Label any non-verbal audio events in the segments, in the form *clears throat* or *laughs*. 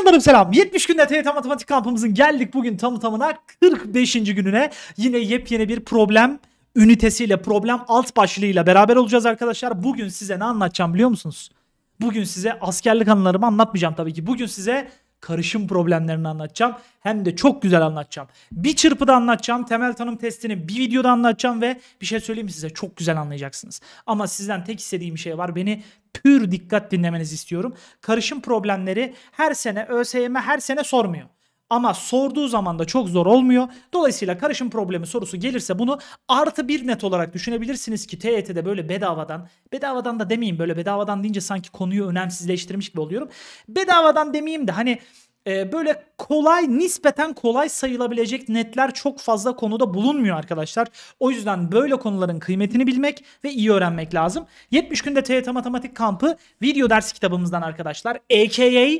Canlarım selam. 70 günde TYT Matematik kampımızın geldik bugün tamı tamına 45. gününe. Yine yepyeni bir problem ünitesiyle, problem alt başlığıyla beraber olacağız arkadaşlar. Bugün size ne anlatacağım biliyor musunuz? Bugün size askerlik anılarımı anlatmayacağım tabii ki. Bugün size karışım problemlerini anlatacağım. Hem de çok güzel anlatacağım. Bir çırpıda anlatacağım. Temel tanım testini bir videoda anlatacağım ve bir şey söyleyeyim size çok güzel anlayacaksınız. Ama sizden tek istediğim şey var. Beni pür dikkat dinlemenizi istiyorum. Karışım problemleri her sene ÖSYM her sene sormuyor. Ama sorduğu zaman da çok zor olmuyor. Dolayısıyla karışım problemi sorusu gelirse bunu artı bir net olarak düşünebilirsiniz ki TYT'de böyle bedavadan, bedavadan da demeyeyim böyle bedavadan deyince sanki konuyu önemsizleştirmiş gibi oluyorum. Bedavadan demeyeyim de hani e, böyle kolay nispeten kolay sayılabilecek netler çok fazla konuda bulunmuyor arkadaşlar. O yüzden böyle konuların kıymetini bilmek ve iyi öğrenmek lazım. 70 günde TYT Matematik Kampı video ders kitabımızdan arkadaşlar. AKA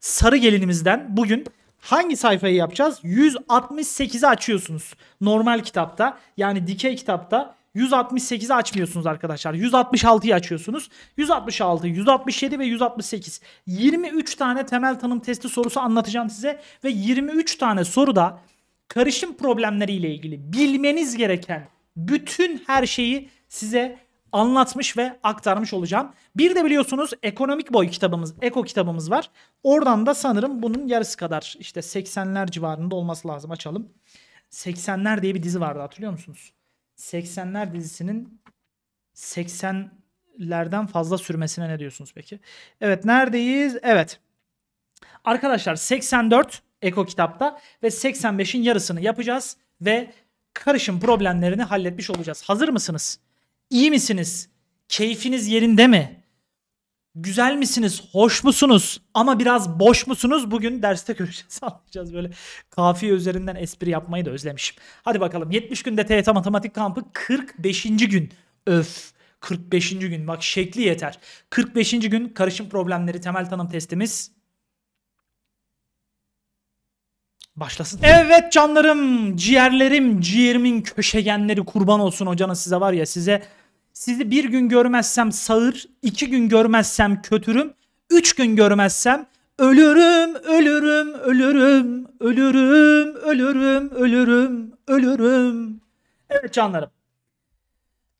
Sarı Gelinimizden bugün Hangi sayfayı yapacağız? 168'i açıyorsunuz. Normal kitapta yani dikey kitapta 168'i açmıyorsunuz arkadaşlar. 166'yı açıyorsunuz. 166, 167 ve 168. 23 tane temel tanım testi sorusu anlatacağım size. Ve 23 tane soruda karışım problemleriyle ilgili bilmeniz gereken bütün her şeyi size anlatmış ve aktarmış olacağım. Bir de biliyorsunuz ekonomik boy kitabımız, eko kitabımız var. Oradan da sanırım bunun yarısı kadar işte 80'ler civarında olması lazım açalım. 80'ler diye bir dizi vardı hatırlıyor musunuz? 80'ler dizisinin 80'lerden fazla sürmesine ne diyorsunuz peki? Evet neredeyiz? Evet. Arkadaşlar 84 Eko kitapta ve 85'in yarısını yapacağız ve karışım problemlerini halletmiş olacağız. Hazır mısınız? İyi misiniz? Keyfiniz yerinde mi? Güzel misiniz? Hoş musunuz? Ama biraz boş musunuz? Bugün derste göreceğiz, *laughs* anlayacağız. Böyle kafiye üzerinden espri yapmayı da özlemişim. Hadi bakalım. 70 günde TYT Matematik Kampı 45. gün. Öf. 45. gün. Bak şekli yeter. 45. gün karışım problemleri temel tanım testimiz başlasın. Evet canlarım, ciğerlerim, ciğerimin köşegenleri kurban olsun hocanın size var ya size sizi bir gün görmezsem sağır, iki gün görmezsem kötürüm, üç gün görmezsem ölürüm, ölürüm, ölürüm, ölürüm, ölürüm, ölürüm, ölürüm. Evet canlarım.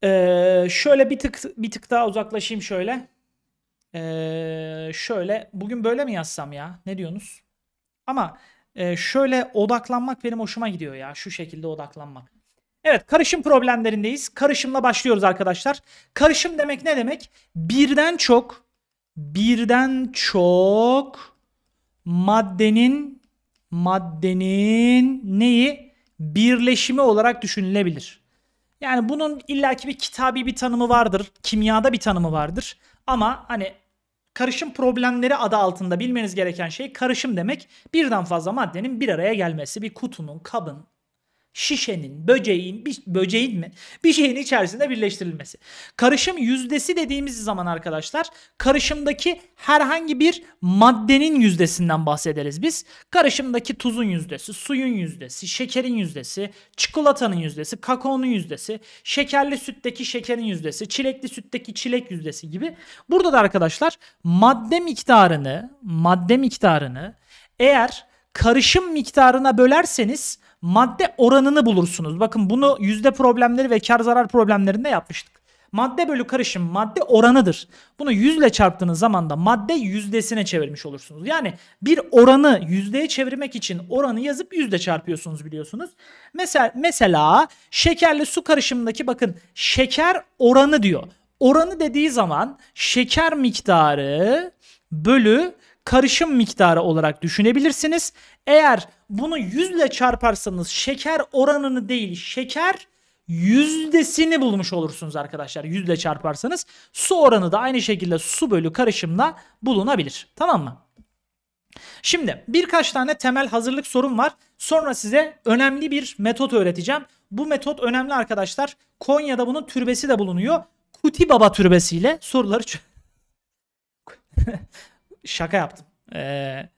Ee, şöyle bir tık bir tık daha uzaklaşayım şöyle. Ee, şöyle bugün böyle mi yazsam ya? Ne diyorsunuz? Ama e, şöyle odaklanmak benim hoşuma gidiyor ya. Şu şekilde odaklanmak. Evet karışım problemlerindeyiz. Karışımla başlıyoruz arkadaşlar. Karışım demek ne demek? Birden çok birden çok maddenin maddenin neyi birleşimi olarak düşünülebilir. Yani bunun illaki bir kitabi bir tanımı vardır. Kimyada bir tanımı vardır. Ama hani karışım problemleri adı altında bilmeniz gereken şey karışım demek. Birden fazla maddenin bir araya gelmesi, bir kutunun, kabın, şişenin, böceğin, bir, böceğin mi? Bir şeyin içerisinde birleştirilmesi. Karışım yüzdesi dediğimiz zaman arkadaşlar karışımdaki herhangi bir maddenin yüzdesinden bahsederiz biz. Karışımdaki tuzun yüzdesi, suyun yüzdesi, şekerin yüzdesi, çikolatanın yüzdesi, kakaonun yüzdesi, şekerli sütteki şekerin yüzdesi, çilekli sütteki çilek yüzdesi gibi. Burada da arkadaşlar madde miktarını, madde miktarını eğer karışım miktarına bölerseniz madde oranını bulursunuz. Bakın bunu yüzde problemleri ve kar zarar problemlerinde yapmıştık. Madde bölü karışım madde oranıdır. Bunu yüzle çarptığınız zaman da madde yüzdesine çevirmiş olursunuz. Yani bir oranı yüzdeye çevirmek için oranı yazıp yüzde çarpıyorsunuz biliyorsunuz. Mesela, mesela şekerli su karışımındaki bakın şeker oranı diyor. Oranı dediği zaman şeker miktarı bölü karışım miktarı olarak düşünebilirsiniz. Eğer bunu yüzle çarparsanız şeker oranını değil şeker yüzdesini bulmuş olursunuz arkadaşlar. Yüzle çarparsanız su oranı da aynı şekilde su bölü karışımla bulunabilir. Tamam mı? Şimdi birkaç tane temel hazırlık sorum var. Sonra size önemli bir metot öğreteceğim. Bu metot önemli arkadaşlar. Konya'da bunun türbesi de bulunuyor. Kuti Baba türbesiyle soruları *laughs* şaka yaptım. Ee,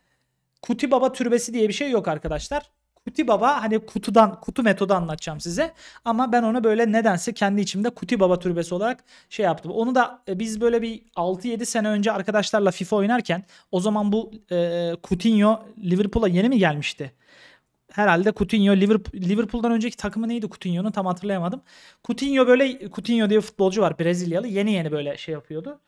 Kuti Baba türbesi diye bir şey yok arkadaşlar. Kuti Baba hani kutudan, kutu metodu anlatacağım size. Ama ben onu böyle nedense kendi içimde Kuti Baba türbesi olarak şey yaptım. Onu da e, biz böyle bir 6-7 sene önce arkadaşlarla FIFA oynarken o zaman bu e, Coutinho Liverpool'a yeni mi gelmişti? herhalde Coutinho Liverpool, Liverpool'dan önceki takımı neydi Coutinho'nun tam hatırlayamadım. Coutinho böyle Coutinho diye futbolcu var Brezilyalı. Yeni yeni böyle şey yapıyordu.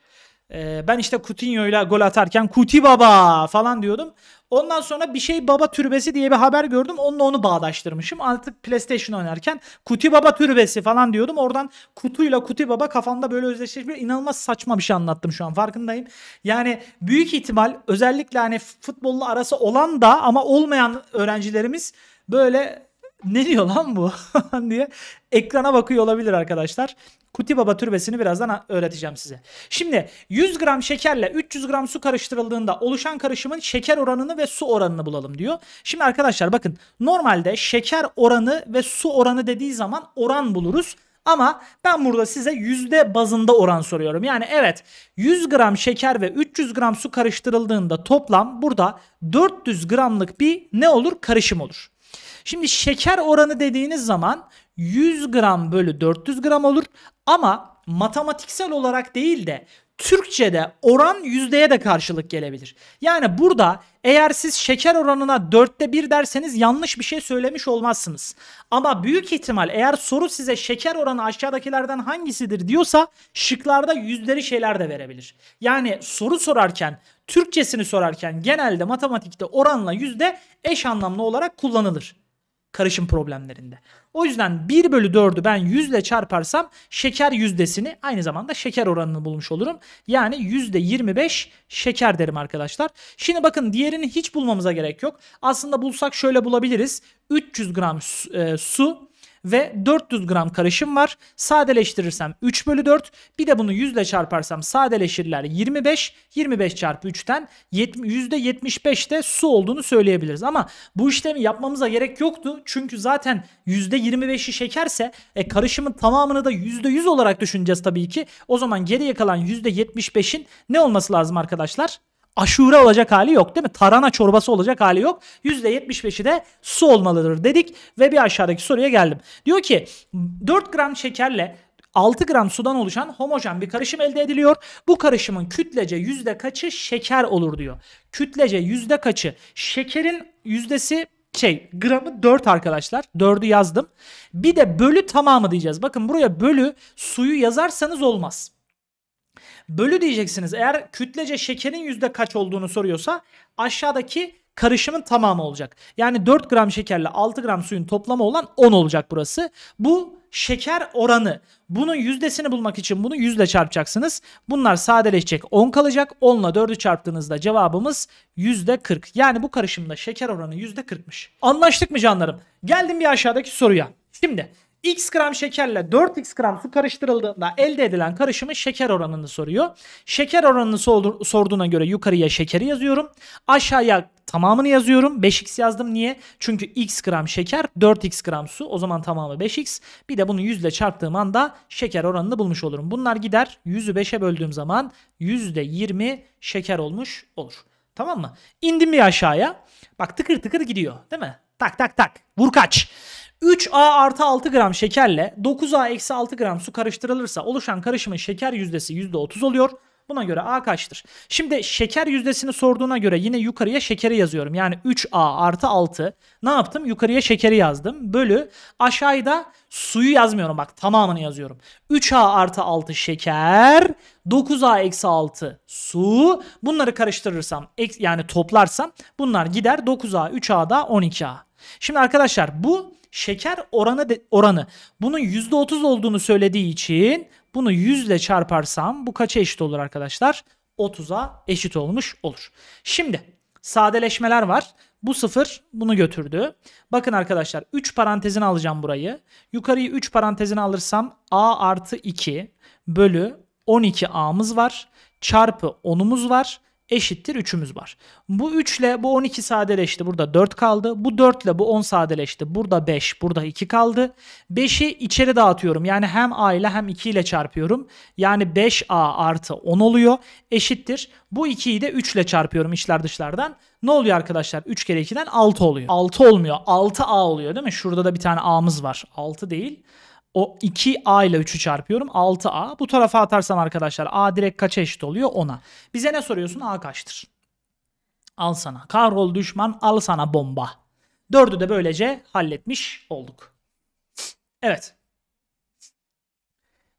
Ee, ben işte Coutinho ile gol atarken Kuti Baba falan diyordum. Ondan sonra bir şey baba türbesi diye bir haber gördüm. Onunla onu bağdaştırmışım. Artık PlayStation oynarken Kuti Baba türbesi falan diyordum. Oradan kutuyla Kuti Baba kafamda böyle özdeşleşmiş bir inanılmaz saçma bir şey anlattım şu an farkındayım. Yani büyük ihtimal özellikle hani futbolla arası olan da ama olmayan öğrencilerimiz böyle ne diyor lan bu *laughs* diye ekrana bakıyor olabilir arkadaşlar. Kuti Baba türbesini birazdan öğreteceğim size. Şimdi 100 gram şekerle 300 gram su karıştırıldığında oluşan karışımın şeker oranını ve su oranını bulalım diyor. Şimdi arkadaşlar bakın normalde şeker oranı ve su oranı dediği zaman oran buluruz. Ama ben burada size yüzde bazında oran soruyorum. Yani evet 100 gram şeker ve 300 gram su karıştırıldığında toplam burada 400 gramlık bir ne olur? Karışım olur. Şimdi şeker oranı dediğiniz zaman 100 gram bölü 400 gram olur ama matematiksel olarak değil de Türkçe'de oran yüzdeye de karşılık gelebilir. Yani burada eğer siz şeker oranına dörtte bir derseniz yanlış bir şey söylemiş olmazsınız. Ama büyük ihtimal eğer soru size şeker oranı aşağıdakilerden hangisidir diyorsa şıklarda yüzleri şeyler de verebilir. Yani soru sorarken Türkçesini sorarken genelde matematikte oranla yüzde eş anlamlı olarak kullanılır karışım problemlerinde. O yüzden 1 bölü 4'ü ben 100 ile çarparsam şeker yüzdesini aynı zamanda şeker oranını bulmuş olurum. Yani %25 şeker derim arkadaşlar. Şimdi bakın diğerini hiç bulmamıza gerek yok. Aslında bulsak şöyle bulabiliriz. 300 gram su e, ve 400 gram karışım var. Sadeleştirirsem 3 bölü 4 bir de bunu 100 ile çarparsam sadeleşirler 25. 25 çarpı 3'ten %75'te su olduğunu söyleyebiliriz. Ama bu işlemi yapmamıza gerek yoktu. Çünkü zaten %25'i şekerse e, karışımın tamamını da %100 olarak düşüneceğiz tabii ki. O zaman geriye kalan %75'in ne olması lazım arkadaşlar? aşure olacak hali yok değil mi? Tarhana çorbası olacak hali yok. %75'i de su olmalıdır dedik ve bir aşağıdaki soruya geldim. Diyor ki 4 gram şekerle 6 gram sudan oluşan homojen bir karışım elde ediliyor. Bu karışımın kütlece yüzde kaçı şeker olur diyor. Kütlece yüzde kaçı? Şekerin yüzdesi şey gramı 4 arkadaşlar. 4'ü yazdım. Bir de bölü tamamı diyeceğiz. Bakın buraya bölü suyu yazarsanız olmaz. Bölü diyeceksiniz. Eğer kütlece şekerin yüzde kaç olduğunu soruyorsa aşağıdaki karışımın tamamı olacak. Yani 4 gram şekerle 6 gram suyun toplamı olan 10 olacak burası. Bu şeker oranı. Bunun yüzdesini bulmak için bunu yüzle çarpacaksınız. Bunlar sadeleşecek 10 kalacak. 10 ile 4'ü çarptığınızda cevabımız %40. Yani bu karışımda şeker oranı %40'mış. Anlaştık mı canlarım? Geldim bir aşağıdaki soruya. Şimdi x gram şekerle 4x gram su karıştırıldığında elde edilen karışımın şeker oranını soruyor. Şeker oranını sorduğuna göre yukarıya şekeri yazıyorum. Aşağıya tamamını yazıyorum. 5x yazdım niye? Çünkü x gram şeker 4x gram su. O zaman tamamı 5x. Bir de bunu 100 ile çarptığım anda şeker oranını bulmuş olurum. Bunlar gider 100'ü 5'e böldüğüm zaman %20 şeker olmuş olur. Tamam mı? İndim bir aşağıya. Bak tıkır tıkır gidiyor değil mi? Tak tak tak. Vur kaç. 3A artı 6 gram şekerle 9A eksi 6 gram su karıştırılırsa oluşan karışımın şeker yüzdesi %30 oluyor. Buna göre A kaçtır? Şimdi şeker yüzdesini sorduğuna göre yine yukarıya şekeri yazıyorum. Yani 3A artı 6 ne yaptım? Yukarıya şekeri yazdım. Bölü aşağıda suyu yazmıyorum bak tamamını yazıyorum. 3A artı 6 şeker 9A eksi 6 su bunları karıştırırsam yani toplarsam bunlar gider 9A 3 a da 12A. Şimdi arkadaşlar bu şeker oranı de, oranı bunun %30 olduğunu söylediği için bunu 100 ile çarparsam bu kaça eşit olur arkadaşlar? 30'a eşit olmuş olur. Şimdi sadeleşmeler var. Bu sıfır, bunu götürdü. Bakın arkadaşlar 3 parantezine alacağım burayı. Yukarıyı 3 parantezine alırsam a artı 2 bölü 12a'mız var. Çarpı 10'umuz var eşittir 3'ümüz var. Bu 3 ile bu 12 sadeleşti. Burada 4 kaldı. Bu 4 ile bu 10 sadeleşti. Burada 5, burada 2 kaldı. 5'i içeri dağıtıyorum. Yani hem a ile hem 2 ile çarpıyorum. Yani 5a artı 10 oluyor. Eşittir. Bu 2'yi de 3 ile çarpıyorum içler dışlardan. Ne oluyor arkadaşlar? 3 kere 2'den 6 oluyor. 6 olmuyor. 6a oluyor değil mi? Şurada da bir tane a'mız var. 6 değil. O 2a ile 3'ü çarpıyorum. 6a. Bu tarafa atarsam arkadaşlar a direkt kaça eşit oluyor? 10'a. Bize ne soruyorsun? a kaçtır? Al sana. Kahrol düşman al sana bomba. Dördü de böylece halletmiş olduk. Evet.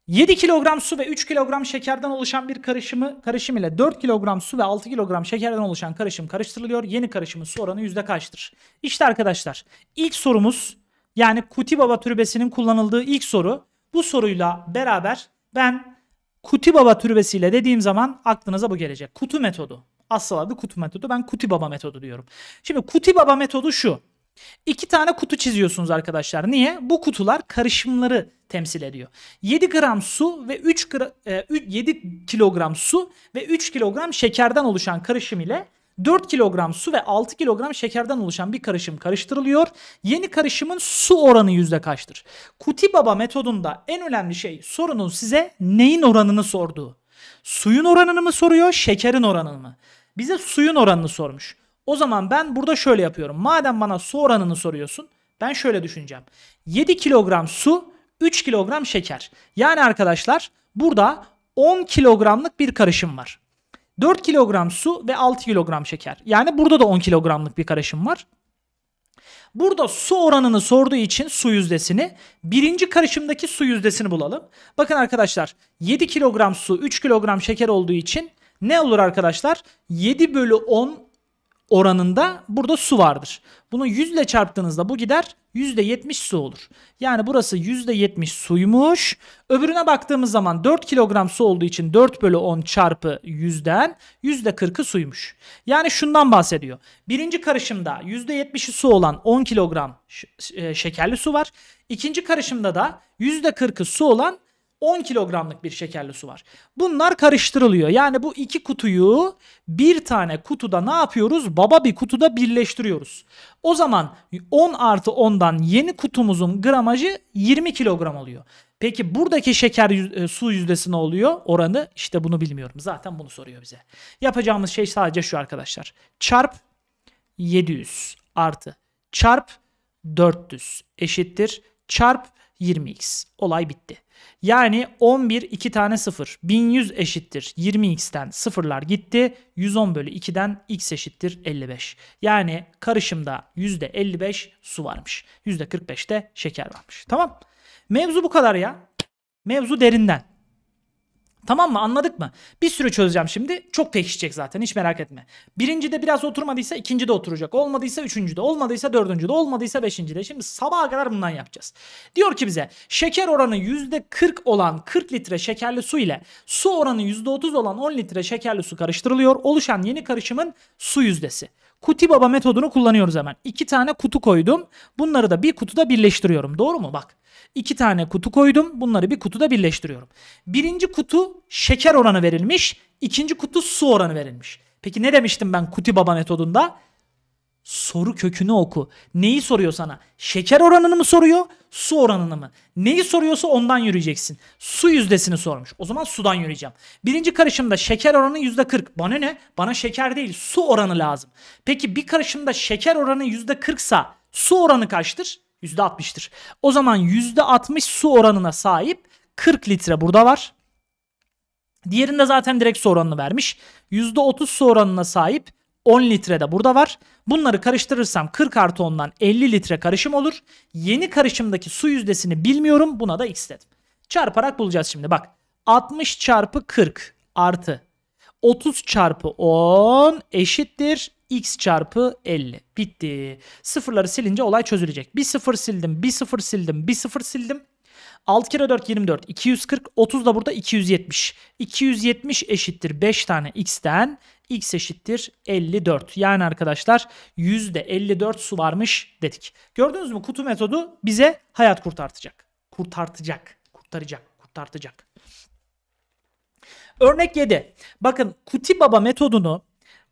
7 kilogram su ve 3 kilogram şekerden oluşan bir karışımı karışım ile 4 kilogram su ve 6 kilogram şekerden oluşan karışım karıştırılıyor. Yeni karışımın su oranı yüzde kaçtır? İşte arkadaşlar ilk sorumuz yani Kuti Baba türbesinin kullanıldığı ilk soru. Bu soruyla beraber ben Kuti Baba türbesiyle dediğim zaman aklınıza bu gelecek. Kutu metodu. Asıl adı kutu metodu. Ben Kuti Baba metodu diyorum. Şimdi Kuti Baba metodu şu. İki tane kutu çiziyorsunuz arkadaşlar. Niye? Bu kutular karışımları temsil ediyor. 7 gram su ve 3 gra, 7 e, kilogram su ve 3 kilogram şekerden oluşan karışım ile 4 kilogram su ve 6 kilogram şekerden oluşan bir karışım karıştırılıyor. Yeni karışımın su oranı yüzde kaçtır? Kuti Baba metodunda en önemli şey sorunun size neyin oranını sorduğu. Suyun oranını mı soruyor, şekerin oranını mı? Bize suyun oranını sormuş. O zaman ben burada şöyle yapıyorum. Madem bana su oranını soruyorsun, ben şöyle düşüneceğim. 7 kilogram su, 3 kilogram şeker. Yani arkadaşlar burada 10 kilogramlık bir karışım var. 4 kilogram su ve 6 kilogram şeker. Yani burada da 10 kilogramlık bir karışım var. Burada su oranını sorduğu için su yüzdesini birinci karışımdaki su yüzdesini bulalım. Bakın arkadaşlar 7 kilogram su 3 kilogram şeker olduğu için ne olur arkadaşlar? 7 bölü 10 oranında burada su vardır. Bunu 100 ile çarptığınızda bu gider %70 su olur. Yani burası %70 suymuş. Öbürüne baktığımız zaman 4 kilogram su olduğu için 4 bölü 10 çarpı 100'den %40'ı suymuş. Yani şundan bahsediyor. Birinci karışımda %70'i su olan 10 kilogram e, şekerli su var. İkinci karışımda da %40'ı su olan 10 kilogramlık bir şekerli su var. Bunlar karıştırılıyor. Yani bu iki kutuyu bir tane kutuda ne yapıyoruz? Baba bir kutuda birleştiriyoruz. O zaman 10 artı 10'dan yeni kutumuzun gramajı 20 kilogram oluyor. Peki buradaki şeker e, su yüzdesi ne oluyor? Oranı işte bunu bilmiyorum. Zaten bunu soruyor bize. Yapacağımız şey sadece şu arkadaşlar. Çarp 700 artı çarp 400 eşittir. Çarp 20x. Olay bitti. Yani 11 2 tane 0. 1100 eşittir 20x'ten sıfırlar gitti. 110 bölü 2'den x eşittir 55. Yani karışımda %55 su varmış. 45 de şeker varmış. Tamam. Mevzu bu kadar ya. Mevzu derinden. Tamam mı? Anladık mı? Bir sürü çözeceğim şimdi. Çok pekişecek zaten. Hiç merak etme. Birinci de biraz oturmadıysa ikinci de oturacak. Olmadıysa üçüncü de. Olmadıysa dördüncü de. Olmadıysa beşinci de. Şimdi sabaha kadar bundan yapacağız. Diyor ki bize şeker oranı kırk olan 40 litre şekerli su ile su oranı otuz olan 10 litre şekerli su karıştırılıyor. Oluşan yeni karışımın su yüzdesi. Kuti baba metodunu kullanıyoruz hemen. İki tane kutu koydum. Bunları da bir kutuda birleştiriyorum. Doğru mu? Bak. İki tane kutu koydum. Bunları bir kutuda birleştiriyorum. Birinci kutu şeker oranı verilmiş. ikinci kutu su oranı verilmiş. Peki ne demiştim ben kuti baba metodunda? Soru kökünü oku. Neyi soruyor sana? Şeker oranını mı soruyor? Su oranını mı? Neyi soruyorsa ondan yürüyeceksin. Su yüzdesini sormuş. O zaman sudan yürüyeceğim. Birinci karışımda şeker oranı yüzde %40. Bana ne? Bana şeker değil su oranı lazım. Peki bir karışımda şeker oranı yüzde %40 sa su oranı kaçtır? %60'tır. O zaman %60 su oranına sahip 40 litre burada var. Diğerinde zaten direkt su oranını vermiş. %30 su oranına sahip 10 litre de burada var. Bunları karıştırırsam 40 artı 10'dan 50 litre karışım olur. Yeni karışımdaki su yüzdesini bilmiyorum. Buna da x dedim. Çarparak bulacağız şimdi bak. 60 çarpı 40 artı 30 çarpı 10 eşittir x çarpı 50. Bitti. Sıfırları silince olay çözülecek. Bir sıfır sildim, bir sıfır sildim, bir sıfır sildim. 6 kere 4 24. 240. 30 da burada 270. 270 eşittir 5 tane x'ten x eşittir 54. Yani arkadaşlar %54 su varmış dedik. Gördünüz mü kutu metodu bize hayat kurtartacak. Kurtartacak. Kurtaracak. Kurtartacak. Örnek 7. Bakın Kuti Baba metodunu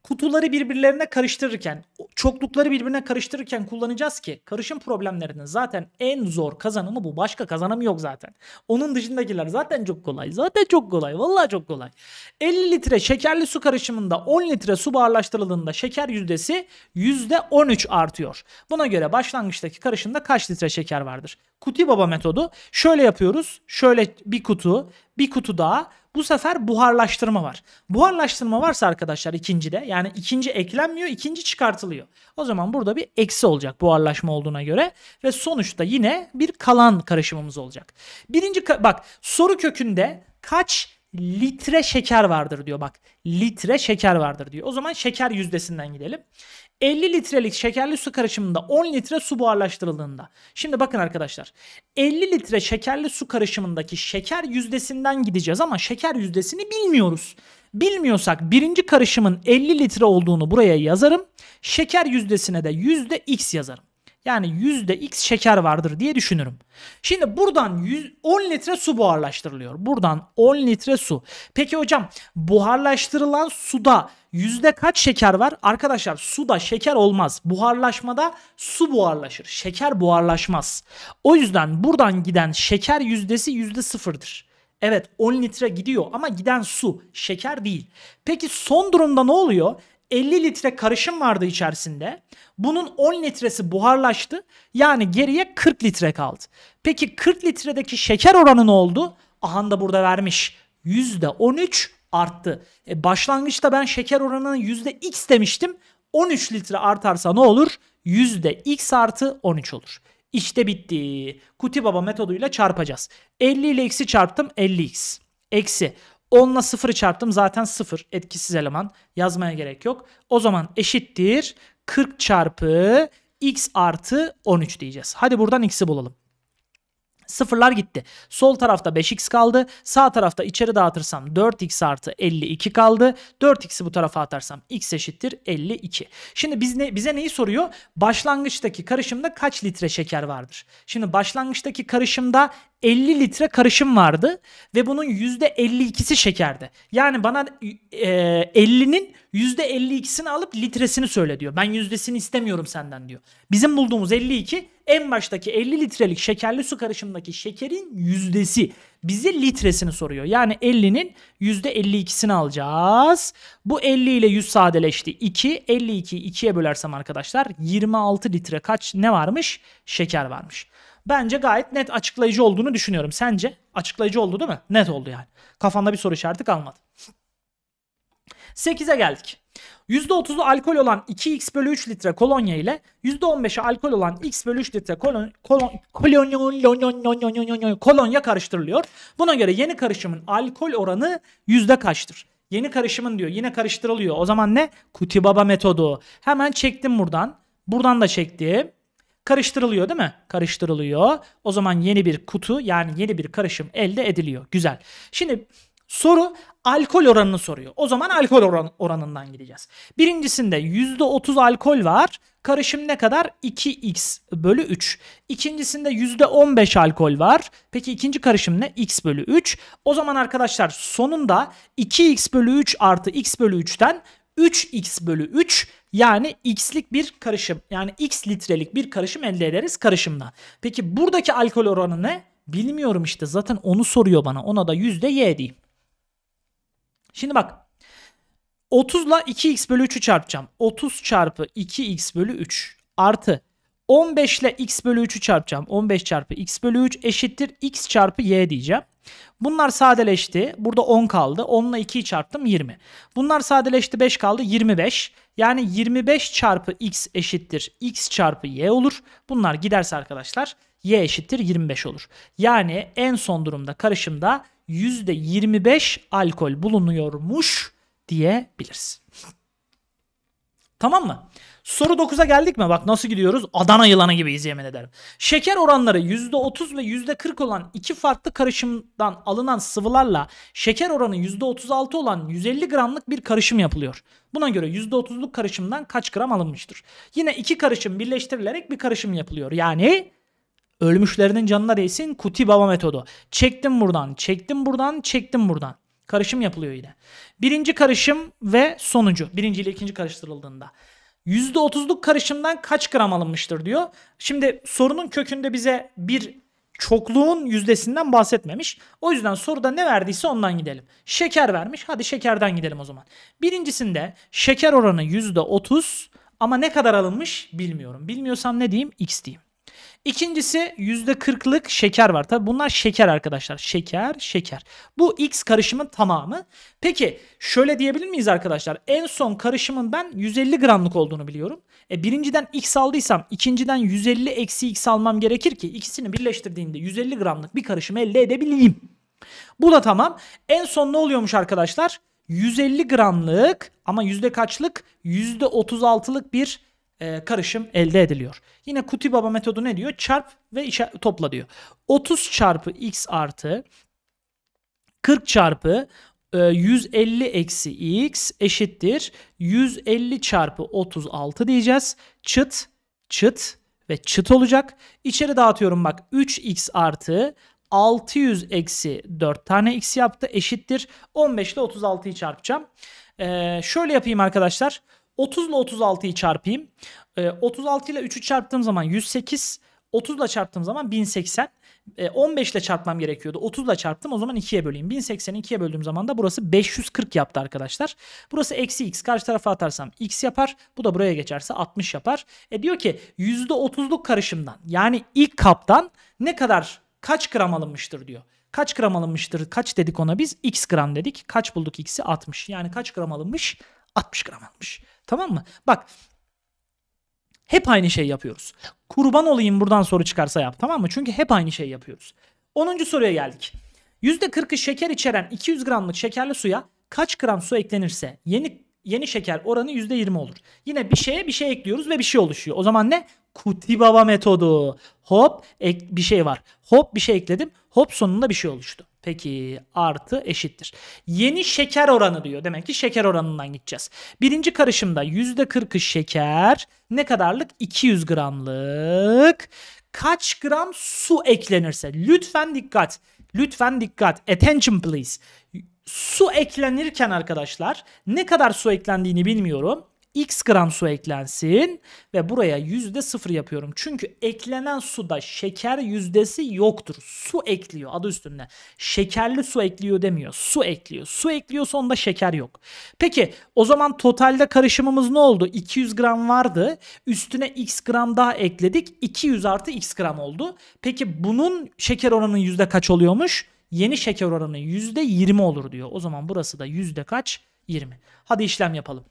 kutuları birbirlerine karıştırırken, çoklukları birbirine karıştırırken kullanacağız ki karışım problemlerinin zaten en zor kazanımı bu. Başka kazanım yok zaten. Onun dışındakiler zaten çok kolay. Zaten çok kolay. Vallahi çok kolay. 50 litre şekerli su karışımında 10 litre su buharlaştırıldığında şeker yüzdesi %13 artıyor. Buna göre başlangıçtaki karışımda kaç litre şeker vardır? Kuti baba metodu. Şöyle yapıyoruz. Şöyle bir kutu, bir kutu daha bu sefer buharlaştırma var. Buharlaştırma varsa arkadaşlar ikinci de yani ikinci eklenmiyor ikinci çıkartılıyor. O zaman burada bir eksi olacak buharlaşma olduğuna göre ve sonuçta yine bir kalan karışımımız olacak. Birinci bak soru kökünde kaç litre şeker vardır diyor bak. Litre şeker vardır diyor. O zaman şeker yüzdesinden gidelim. 50 litrelik şekerli su karışımında 10 litre su buharlaştırıldığında. Şimdi bakın arkadaşlar 50 litre şekerli su karışımındaki şeker yüzdesinden gideceğiz ama şeker yüzdesini bilmiyoruz. Bilmiyorsak birinci karışımın 50 litre olduğunu buraya yazarım. Şeker yüzdesine de yüzde x yazarım. Yani yüzde x şeker vardır diye düşünürüm. Şimdi buradan 10 litre su buharlaştırılıyor. Buradan 10 litre su. Peki hocam buharlaştırılan suda yüzde kaç şeker var? Arkadaşlar suda şeker olmaz. Buharlaşmada su buharlaşır. Şeker buharlaşmaz. O yüzden buradan giden şeker yüzdesi yüzde sıfırdır. Evet 10 litre gidiyor ama giden su şeker değil. Peki son durumda ne oluyor? 50 litre karışım vardı içerisinde. Bunun 10 litresi buharlaştı. Yani geriye 40 litre kaldı. Peki 40 litredeki şeker oranı ne oldu? Ahan da burada vermiş. %13 arttı. E başlangıçta ben şeker oranının %x demiştim. 13 litre artarsa ne olur? %x artı 13 olur. İşte bitti. Kuti baba metoduyla çarpacağız. 50 ile x'i çarptım 50x. Eksi 10 ile 0'ı çarptım zaten 0 etkisiz eleman yazmaya gerek yok. O zaman eşittir 40 çarpı x artı 13 diyeceğiz. Hadi buradan x'i bulalım. Sıfırlar gitti. Sol tarafta 5x kaldı. Sağ tarafta içeri dağıtırsam 4x artı 52 kaldı. 4x'i bu tarafa atarsam x eşittir 52. Şimdi biz ne, bize neyi soruyor? Başlangıçtaki karışımda kaç litre şeker vardır? Şimdi başlangıçtaki karışımda 50 litre karışım vardı ve bunun %52'si şekerdi. Yani bana e, 50'nin %52'sini alıp litresini söyle diyor. Ben yüzdesini istemiyorum senden diyor. Bizim bulduğumuz 52 en baştaki 50 litrelik şekerli su karışımındaki şekerin yüzdesi. Bize litresini soruyor. Yani 50'nin %52'sini alacağız. Bu 50 ile 100 sadeleşti. 2, 52'yi 2'ye bölersem arkadaşlar 26 litre kaç ne varmış? Şeker varmış bence gayet net açıklayıcı olduğunu düşünüyorum. Sence açıklayıcı oldu değil mi? Net oldu yani. Kafanda bir soru işareti kalmadı. 8'e geldik. %30'u alkol olan 2x bölü 3 litre kolonya ile %15'i alkol olan x bölü 3 litre kolon, kolon, kolonya, kolonya karıştırılıyor. Buna göre yeni karışımın alkol oranı yüzde kaçtır? Yeni karışımın diyor yine karıştırılıyor. O zaman ne? Kutibaba metodu. Hemen çektim buradan. Buradan da çektim karıştırılıyor değil mi? Karıştırılıyor. O zaman yeni bir kutu yani yeni bir karışım elde ediliyor. Güzel. Şimdi soru alkol oranını soruyor. O zaman alkol oran, oranından gideceğiz. Birincisinde %30 alkol var. Karışım ne kadar? 2x bölü 3. İkincisinde %15 alkol var. Peki ikinci karışım ne? x bölü 3. O zaman arkadaşlar sonunda 2x bölü 3 artı x bölü 3'ten 3x bölü 3 yani x'lik bir karışım yani x litrelik bir karışım elde ederiz karışımdan. Peki buradaki alkol oranı ne? Bilmiyorum işte zaten onu soruyor bana ona da %y diyeyim. Şimdi bak 30 ile 2x bölü 3'ü çarpacağım. 30 çarpı 2x bölü 3 artı 15 ile x bölü 3'ü çarpacağım. 15 çarpı x bölü 3 eşittir x çarpı y diyeceğim. Bunlar sadeleşti. Burada 10 kaldı. 10 ile 2'yi çarptım 20. Bunlar sadeleşti 5 kaldı 25. Yani 25 çarpı x eşittir x çarpı y olur. Bunlar giderse arkadaşlar y eşittir 25 olur. Yani en son durumda karışımda %25 alkol bulunuyormuş diyebiliriz. *laughs* tamam mı? Soru 9'a geldik mi? Bak nasıl gidiyoruz? Adana yılanı gibi yemin ederim. Şeker oranları %30 ve %40 olan iki farklı karışımdan alınan sıvılarla şeker oranı %36 olan 150 gramlık bir karışım yapılıyor. Buna göre %30'luk karışımdan kaç gram alınmıştır? Yine iki karışım birleştirilerek bir karışım yapılıyor. Yani ölmüşlerinin canına değsin kuti baba metodu. Çektim buradan, çektim buradan, çektim buradan. Karışım yapılıyor yine. Birinci karışım ve sonucu. Birinci ile ikinci karıştırıldığında. %30'luk karışımdan kaç gram alınmıştır diyor. Şimdi sorunun kökünde bize bir çokluğun yüzdesinden bahsetmemiş. O yüzden soruda ne verdiyse ondan gidelim. Şeker vermiş. Hadi şekerden gidelim o zaman. Birincisinde şeker oranı %30 ama ne kadar alınmış bilmiyorum. Bilmiyorsam ne diyeyim? X diyeyim. İkincisi %40'lık şeker var. Tabi bunlar şeker arkadaşlar. Şeker, şeker. Bu X karışımın tamamı. Peki şöyle diyebilir miyiz arkadaşlar? En son karışımın ben 150 gramlık olduğunu biliyorum. E, birinciden X aldıysam ikinciden 150 eksi X almam gerekir ki ikisini birleştirdiğinde 150 gramlık bir karışım elde edebileyim. Bu da tamam. En son ne oluyormuş arkadaşlar? 150 gramlık ama yüzde kaçlık? Yüzde %36'lık bir e, karışım elde ediliyor. Yine Kuti Baba metodu ne diyor? Çarp ve topla diyor. 30 çarpı x artı 40 çarpı 150 e, eksi x eşittir 150 çarpı 36 diyeceğiz. Çıt, çıt ve çıt olacak. İçeri dağıtıyorum bak 3x artı 600 eksi 4 tane x yaptı eşittir. 15 ile 36'yı çarpacağım. Ee, şöyle yapayım arkadaşlar. 30 ile 36'yı çarpayım. E, ee, 36 ile 3'ü çarptığım zaman 108. 30 ile çarptığım zaman 1080. E, 15 ile çarpmam gerekiyordu. 30 ile çarptım o zaman 2'ye böleyim. 1080'i 2'ye böldüğüm zaman da burası 540 yaptı arkadaşlar. Burası eksi x. Karşı tarafa atarsam x yapar. Bu da buraya geçerse 60 yapar. E diyor ki %30'luk karışımdan yani ilk kaptan ne kadar kaç gram alınmıştır diyor. Kaç gram alınmıştır? Kaç dedik ona biz? X gram dedik. Kaç bulduk x'i? 60. Yani kaç gram alınmış? 60 gram almış. Tamam mı? Bak hep aynı şey yapıyoruz. Kurban olayım buradan soru çıkarsa yap tamam mı? Çünkü hep aynı şey yapıyoruz. 10. soruya geldik. %40'ı şeker içeren 200 gramlık şekerli suya kaç gram su eklenirse yeni yeni şeker oranı %20 olur. Yine bir şeye bir şey ekliyoruz ve bir şey oluşuyor. O zaman ne? Kuti baba metodu. Hop ek, bir şey var. Hop bir şey ekledim. Hop sonunda bir şey oluştu. Peki artı eşittir. Yeni şeker oranı diyor. Demek ki şeker oranından gideceğiz. Birinci karışımda %40'ı şeker. Ne kadarlık? 200 gramlık. Kaç gram su eklenirse. Lütfen dikkat. Lütfen dikkat. Attention please. Su eklenirken arkadaşlar ne kadar su eklendiğini bilmiyorum x gram su eklensin ve buraya yüzde sıfır yapıyorum. Çünkü eklenen suda şeker yüzdesi yoktur. Su ekliyor adı üstünde. Şekerli su ekliyor demiyor. Su ekliyor. Su ekliyorsa onda şeker yok. Peki o zaman totalde karışımımız ne oldu? 200 gram vardı. Üstüne x gram daha ekledik. 200 artı x gram oldu. Peki bunun şeker oranı yüzde kaç oluyormuş? Yeni şeker oranı yüzde %20 olur diyor. O zaman burası da yüzde kaç? 20. Hadi işlem yapalım.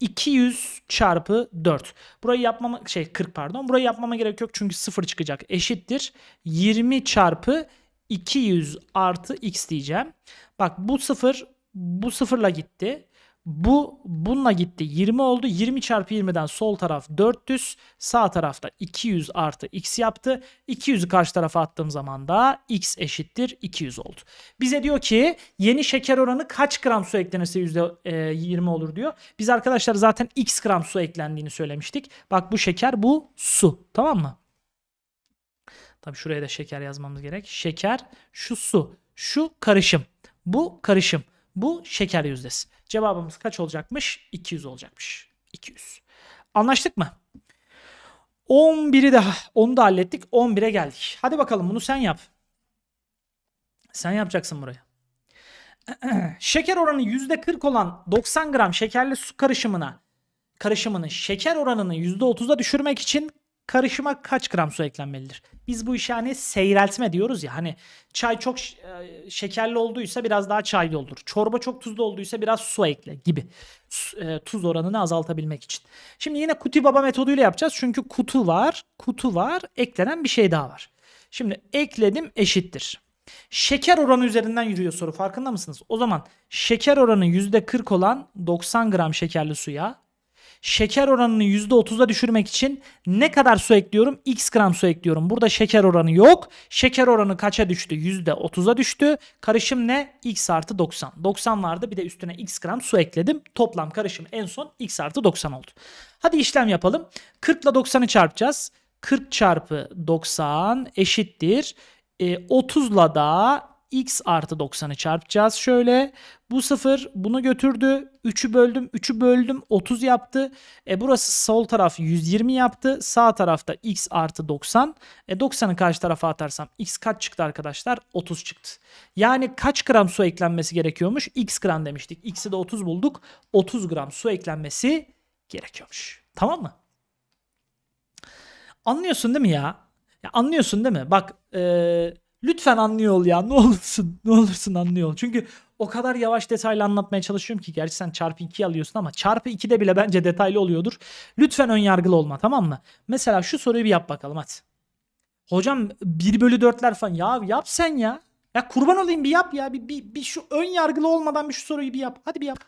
200 çarpı 4. Burayı yapmama şey 40 pardon. Burayı yapmama gerek yok çünkü 0 çıkacak. Eşittir 20 çarpı 200 artı x diyeceğim. Bak bu 0 bu 0'la gitti. Bu bununla gitti. 20 oldu. 20 çarpı 20'den sol taraf 400. Sağ tarafta 200 artı x yaptı. 200'ü karşı tarafa attığım zaman da x eşittir 200 oldu. Bize diyor ki yeni şeker oranı kaç gram su eklenirse %20 e, olur diyor. Biz arkadaşlar zaten x gram su eklendiğini söylemiştik. Bak bu şeker bu su. Tamam mı? Tabii şuraya da şeker yazmamız gerek. Şeker şu su. Şu karışım. Bu karışım. Bu şeker yüzdesi. Cevabımız kaç olacakmış? 200 olacakmış. 200. Anlaştık mı? 11'i daha. Onu da hallettik. 11'e geldik. Hadi bakalım bunu sen yap. Sen yapacaksın burayı. *clears throat* şeker oranı %40 olan 90 gram şekerli su karışımına karışımının şeker oranını %30'a düşürmek için karışıma kaç gram su eklenmelidir? Biz bu işe hani seyreltme diyoruz ya hani çay çok e, şekerli olduysa biraz daha çaylı olur. Çorba çok tuzlu olduysa biraz su ekle gibi e, tuz oranını azaltabilmek için. Şimdi yine kuti baba metoduyla yapacağız çünkü kutu var kutu var eklenen bir şey daha var. Şimdi ekledim eşittir. Şeker oranı üzerinden yürüyor soru farkında mısınız? O zaman şeker oranı %40 olan 90 gram şekerli suya şeker oranını %30'a düşürmek için ne kadar su ekliyorum? X gram su ekliyorum. Burada şeker oranı yok. Şeker oranı kaça düştü? %30'a düştü. Karışım ne? X artı 90. 90 vardı bir de üstüne X gram su ekledim. Toplam karışım en son X artı 90 oldu. Hadi işlem yapalım. 40 ile 90'ı çarpacağız. 40 çarpı 90 eşittir. E, 30 ile da x artı 90'ı çarpacağız. Şöyle bu 0 bunu götürdü. 3'ü böldüm 3'ü böldüm 30 yaptı. E burası sol taraf 120 yaptı. Sağ tarafta x artı 90. E 90'ı karşı tarafa atarsam x kaç çıktı arkadaşlar? 30 çıktı. Yani kaç gram su eklenmesi gerekiyormuş? x gram demiştik. x'i de 30 bulduk. 30 gram su eklenmesi gerekiyormuş. Tamam mı? Anlıyorsun değil mi ya? ya anlıyorsun değil mi? Bak ee, Lütfen anlıyor ol ya ne olursun ne olursun anlıyor ol. Çünkü o kadar yavaş detaylı anlatmaya çalışıyorum ki gerçi sen çarpı 2 alıyorsun ama çarpı de bile bence detaylı oluyordur. Lütfen ön yargılı olma tamam mı? Mesela şu soruyu bir yap bakalım hadi. Hocam 1 bölü 4'ler falan ya yap sen ya. Ya kurban olayım bir yap ya. Bir, bir, bir şu ön yargılı olmadan bir şu soruyu bir yap. Hadi bir yap.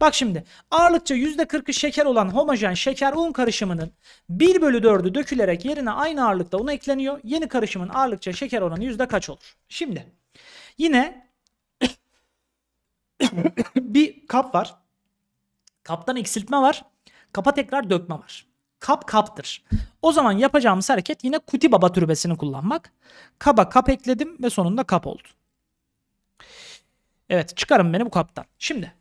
Bak şimdi ağırlıkça %40'ı şeker olan homojen şeker un karışımının 1 bölü 4'ü dökülerek yerine aynı ağırlıkta un ekleniyor. Yeni karışımın ağırlıkça şeker oranı yüzde kaç olur? Şimdi yine *coughs* bir kap var. Kaptan eksiltme var. Kapa tekrar dökme var. Kap kaptır. O zaman yapacağımız hareket yine kuti baba türbesini kullanmak. Kaba kap ekledim ve sonunda kap oldu. Evet çıkarın beni bu kaptan. Şimdi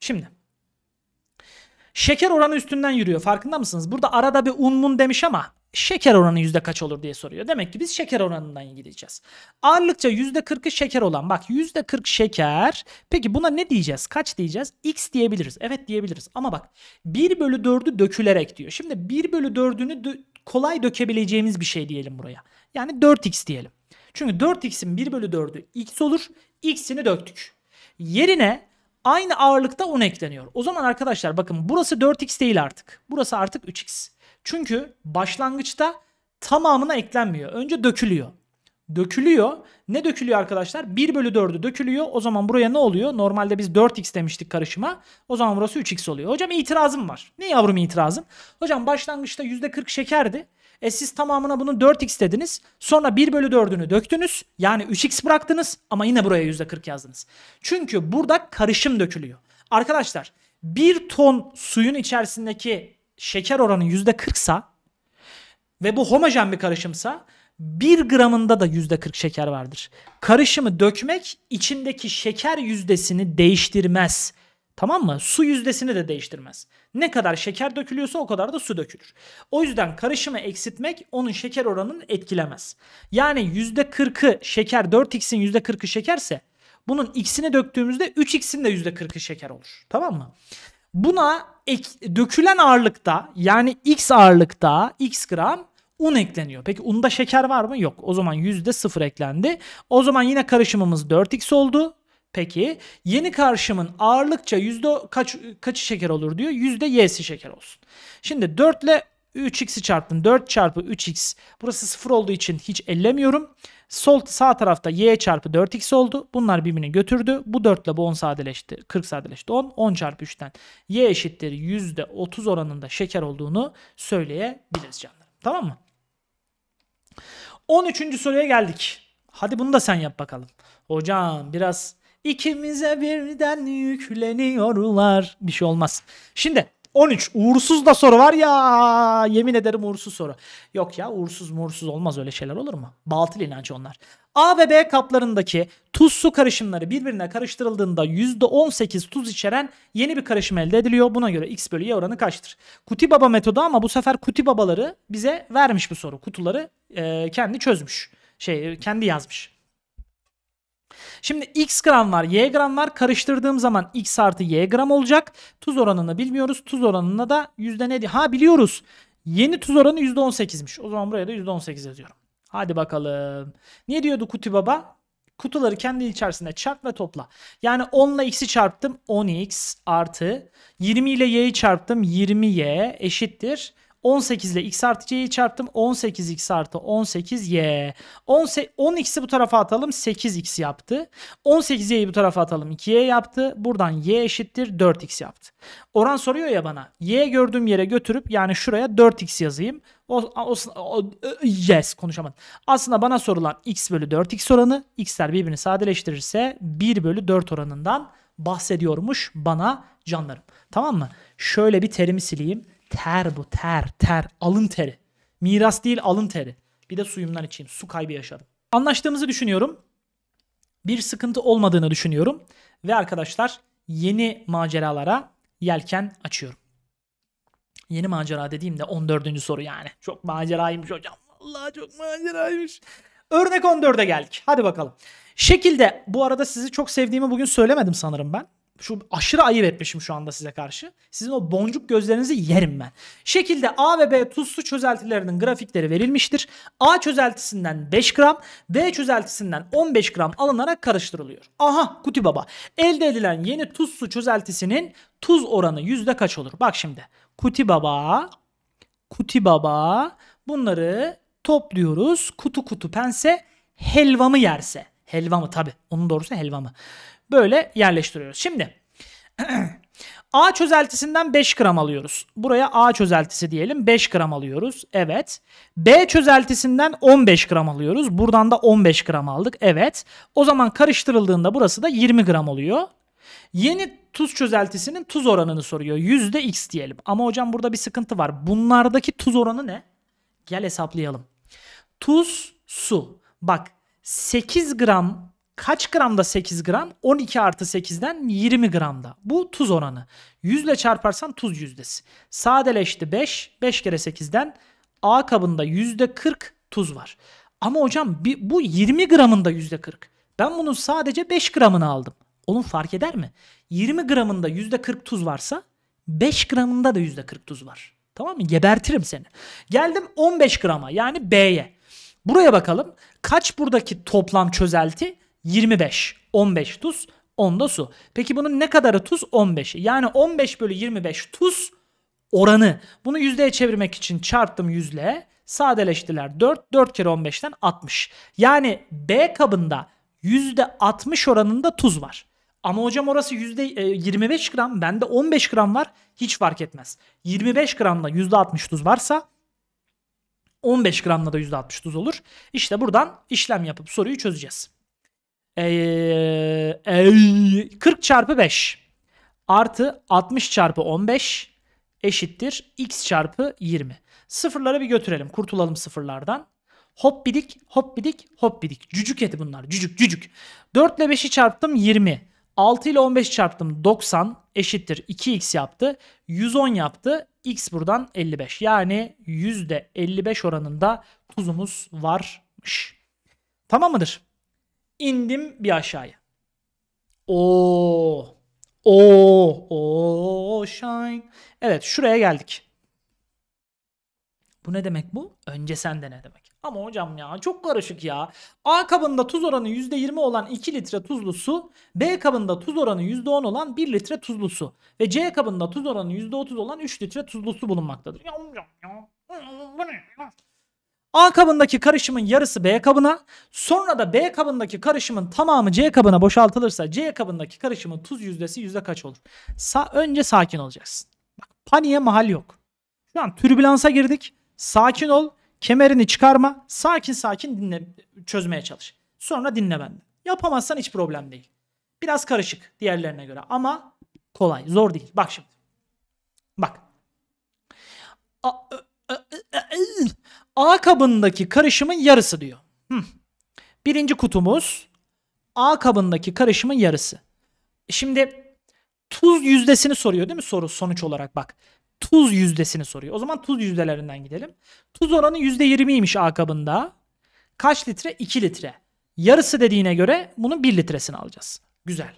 Şimdi şeker oranı üstünden yürüyor farkında mısınız? Burada arada bir un mun demiş ama şeker oranı yüzde kaç olur diye soruyor. Demek ki biz şeker oranından gideceğiz. Ağırlıkça yüzde %40'ı şeker olan. Bak yüzde kırk şeker. Peki buna ne diyeceğiz? Kaç diyeceğiz? X diyebiliriz. Evet diyebiliriz. Ama bak 1 bölü 4'ü dökülerek diyor. Şimdi 1 bölü 4'ünü dö kolay dökebileceğimiz bir şey diyelim buraya. Yani 4X diyelim. Çünkü 4X'in 1 bölü 4'ü X olur. X'ini döktük. Yerine Aynı ağırlıkta un ekleniyor. O zaman arkadaşlar bakın burası 4x değil artık. Burası artık 3x. Çünkü başlangıçta tamamına eklenmiyor. Önce dökülüyor. Dökülüyor. Ne dökülüyor arkadaşlar? 1 bölü 4'ü dökülüyor. O zaman buraya ne oluyor? Normalde biz 4x demiştik karışıma. O zaman burası 3x oluyor. Hocam itirazım var. Ne yavrum itirazın? Hocam başlangıçta %40 şekerdi. E siz tamamına bunun 4x dediniz. Sonra 1 bölü 4'ünü döktünüz. Yani 3x bıraktınız ama yine buraya %40 yazdınız. Çünkü burada karışım dökülüyor. Arkadaşlar 1 ton suyun içerisindeki şeker oranı %40 sa ve bu homojen bir karışımsa 1 gramında da %40 şeker vardır. Karışımı dökmek içindeki şeker yüzdesini değiştirmez. Tamam mı? Su yüzdesini de değiştirmez. Ne kadar şeker dökülüyorsa o kadar da su dökülür. O yüzden karışımı eksiltmek onun şeker oranını etkilemez. Yani %40'ı şeker 4x'in %40'ı şekerse bunun x'ini döktüğümüzde 3x'in de %40'ı şeker olur. Tamam mı? Buna ek, dökülen ağırlıkta yani x ağırlıkta x gram un ekleniyor. Peki unda şeker var mı? Yok. O zaman %0 eklendi. O zaman yine karışımımız 4x oldu. Peki yeni karşımın ağırlıkça yüzde kaç, kaçı şeker olur diyor? Yüzde y'si şeker olsun. Şimdi 4 ile 3x'i çarptım. 4 çarpı 3x. Burası 0 olduğu için hiç ellemiyorum. Sol sağ tarafta y çarpı 4x oldu. Bunlar birbirini götürdü. Bu 4 ile bu 10 sadeleşti. 40 sadeleşti 10. 10 çarpı 3'ten y eşittir %30 oranında şeker olduğunu söyleyebiliriz canlarım. Tamam mı? 13. soruya geldik. Hadi bunu da sen yap bakalım. Hocam biraz İkimize birden yükleniyorlar. Bir şey olmaz. Şimdi 13. Uğursuz da soru var ya. Yemin ederim uğursuz soru. Yok ya uğursuz muğursuz olmaz öyle şeyler olur mu? Batıl inancı onlar. A ve B kaplarındaki tuz su karışımları birbirine karıştırıldığında %18 tuz içeren yeni bir karışım elde ediliyor. Buna göre X bölü Y oranı kaçtır? Kuti baba metodu ama bu sefer kuti babaları bize vermiş bu soru. Kutuları e, kendi çözmüş. Şey kendi yazmış. Şimdi x gramlar, y gramlar karıştırdığım zaman x artı y gram olacak. Tuz oranını bilmiyoruz. Tuz oranına da yüzde ne diye. Ha biliyoruz. Yeni tuz oranı yüzde %18'miş. O zaman buraya da yüzde %18 yazıyorum. Hadi bakalım. Ne diyordu Kuti Baba? Kutuları kendi içerisinde çarp ve topla. Yani 10 ile x'i çarptım 10x artı 20 ile y'yi çarptım 20y eşittir 18 ile x artı c'yi çarptım. 18 x artı 18 y. 10 x'i bu tarafa atalım. 8 x yaptı. 18 y'yi bu tarafa atalım. 2y yaptı. Buradan y eşittir 4x yaptı. Oran soruyor ya bana. Y gördüğüm yere götürüp yani şuraya 4x yazayım. O, o, o, yes konuşamadım. Aslında bana sorulan x bölü 4x oranı x'ler birbirini sadeleştirirse 1 bölü 4 oranından bahsediyormuş bana canlarım. Tamam mı? Şöyle bir terimi sileyim. Ter bu ter ter alın teri. Miras değil alın teri. Bir de suyumdan içeyim. Su kaybı yaşadım. Anlaştığımızı düşünüyorum. Bir sıkıntı olmadığını düşünüyorum. Ve arkadaşlar yeni maceralara yelken açıyorum. Yeni macera dediğimde 14. soru yani. Çok maceraymış hocam. Vallahi çok maceraymış. Örnek 14'e geldik. Hadi bakalım. Şekilde bu arada sizi çok sevdiğimi bugün söylemedim sanırım ben şu aşırı ayıp etmişim şu anda size karşı. Sizin o boncuk gözlerinizi yerim ben. Şekilde A ve B tuzlu çözeltilerinin grafikleri verilmiştir. A çözeltisinden 5 gram, B çözeltisinden 15 gram alınarak karıştırılıyor. Aha Kuti Baba. Elde edilen yeni tuzlu çözeltisinin tuz oranı yüzde kaç olur? Bak şimdi. Kuti Baba, Kuti Baba bunları topluyoruz. Kutu kutu pense helvamı yerse. Helvamı tabi. Onun doğrusu helvamı böyle yerleştiriyoruz. Şimdi *clears throat* A çözeltisinden 5 gram alıyoruz. Buraya A çözeltisi diyelim. 5 gram alıyoruz. Evet. B çözeltisinden 15 gram alıyoruz. Buradan da 15 gram aldık. Evet. O zaman karıştırıldığında burası da 20 gram oluyor. Yeni tuz çözeltisinin tuz oranını soruyor. Yüzde x diyelim. Ama hocam burada bir sıkıntı var. Bunlardaki tuz oranı ne? Gel hesaplayalım. Tuz, su. Bak 8 gram Kaç gramda 8 gram? 12 artı 8'den 20 gramda. Bu tuz oranı. 100 ile çarparsan tuz yüzdesi. Sadeleşti 5. 5 kere 8'den A kabında %40 tuz var. Ama hocam bu 20 gramında %40. Ben bunun sadece 5 gramını aldım. Onun fark eder mi? 20 gramında %40 tuz varsa 5 gramında da %40 tuz var. Tamam mı? Gebertirim seni. Geldim 15 grama yani B'ye. Buraya bakalım. Kaç buradaki toplam çözelti? 25. 15 tuz, 10 da su. Peki bunun ne kadarı tuz? 15'i. Yani 15 bölü 25 tuz oranı. Bunu yüzdeye çevirmek için çarptım yüzle. Sadeleştiler 4. 4 kere 15'ten 60. Yani B kabında %60 oranında tuz var. Ama hocam orası %25 e, gram, bende 15 gram var. Hiç fark etmez. 25 gramla %60 tuz varsa 15 gramla da %60 tuz olur. İşte buradan işlem yapıp soruyu çözeceğiz. Ee, e, 40 çarpı 5 artı 60 çarpı 15 eşittir x çarpı 20. Sıfırları bir götürelim. Kurtulalım sıfırlardan. Hop bidik, hop bidik, hop bidik. Cücük eti bunlar. Cücük, cücük. 4 ile 5'i çarptım 20. 6 ile 15 çarptım 90 eşittir 2x yaptı. 110 yaptı. X buradan 55. Yani %55 oranında tuzumuz varmış. Tamam mıdır? İndim bir aşağıya. O oh, o oh, o oh, shine. Evet şuraya geldik. Bu ne demek bu? Önce sen de ne demek? Ama hocam ya çok karışık ya. A kabında tuz oranı %20 olan 2 litre tuzlu su, B kabında tuz oranı %10 olan 1 litre tuzlu su ve C kabında tuz oranı %30 olan 3 litre tuzlu su bulunmaktadır. Ya hocam ya. Bu ne? A kabındaki karışımın yarısı B kabına, sonra da B kabındaki karışımın tamamı C kabına boşaltılırsa C kabındaki karışımın tuz yüzdesi yüzde kaç olur? Sa önce sakin olacaksın. Bak paniğe mahal yok. Şu an türbülansa girdik. Sakin ol. Kemerini çıkarma. Sakin sakin dinle çözmeye çalış. Sonra dinle benden. Yapamazsan hiç problem değil. Biraz karışık diğerlerine göre ama kolay, zor değil. Bak şimdi. Bak. A A kabındaki karışımın yarısı diyor. Hmm. Birinci kutumuz A kabındaki karışımın yarısı. E şimdi tuz yüzdesini soruyor değil mi soru sonuç olarak bak. Tuz yüzdesini soruyor. O zaman tuz yüzdelerinden gidelim. Tuz oranı %20'ymiş A kabında. Kaç litre? 2 litre. Yarısı dediğine göre bunun 1 litresini alacağız. Güzel.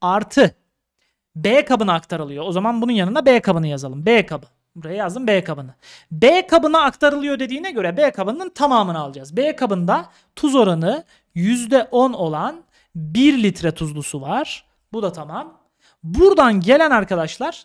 Artı B kabına aktarılıyor. O zaman bunun yanına B kabını yazalım. B kabı. Buraya yazdım B kabını. B kabına aktarılıyor dediğine göre B kabının tamamını alacağız. B kabında tuz oranı %10 olan 1 litre tuzlu su var. Bu da tamam. Buradan gelen arkadaşlar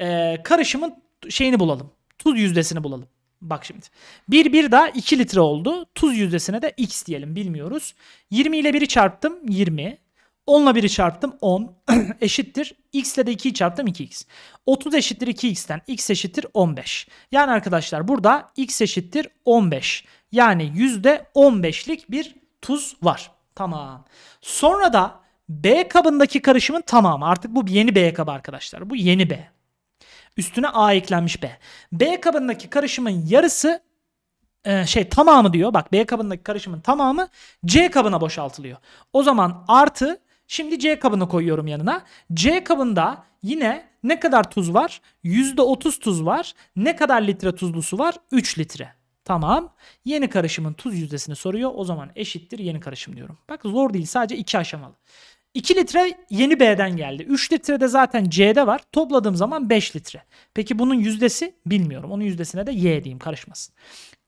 e, karışımın şeyini bulalım. Tuz yüzdesini bulalım. Bak şimdi. 1 1 daha 2 litre oldu. Tuz yüzdesine de x diyelim bilmiyoruz. 20 ile 1'i çarptım 20. 10 ile 1'i çarptım 10 *clears throat* eşittir. X ile de 2'yi çarptım 2x. 30 eşittir 2x'ten x eşittir 15. Yani arkadaşlar burada x eşittir 15. Yani %15'lik bir tuz var. Tamam. Sonra da B kabındaki karışımın tamamı. Artık bu yeni B kabı arkadaşlar. Bu yeni B. Üstüne A eklenmiş B. B kabındaki karışımın yarısı e, şey tamamı diyor. Bak B kabındaki karışımın tamamı C kabına boşaltılıyor. O zaman artı Şimdi C kabını koyuyorum yanına. C kabında yine ne kadar tuz var? %30 tuz var. Ne kadar litre tuzlu su var? 3 litre. Tamam. Yeni karışımın tuz yüzdesini soruyor. O zaman eşittir yeni karışım diyorum. Bak zor değil sadece 2 aşamalı. 2 litre yeni B'den geldi. 3 litre de zaten C'de var. Topladığım zaman 5 litre. Peki bunun yüzdesi bilmiyorum. Onun yüzdesine de Y diyeyim karışmasın.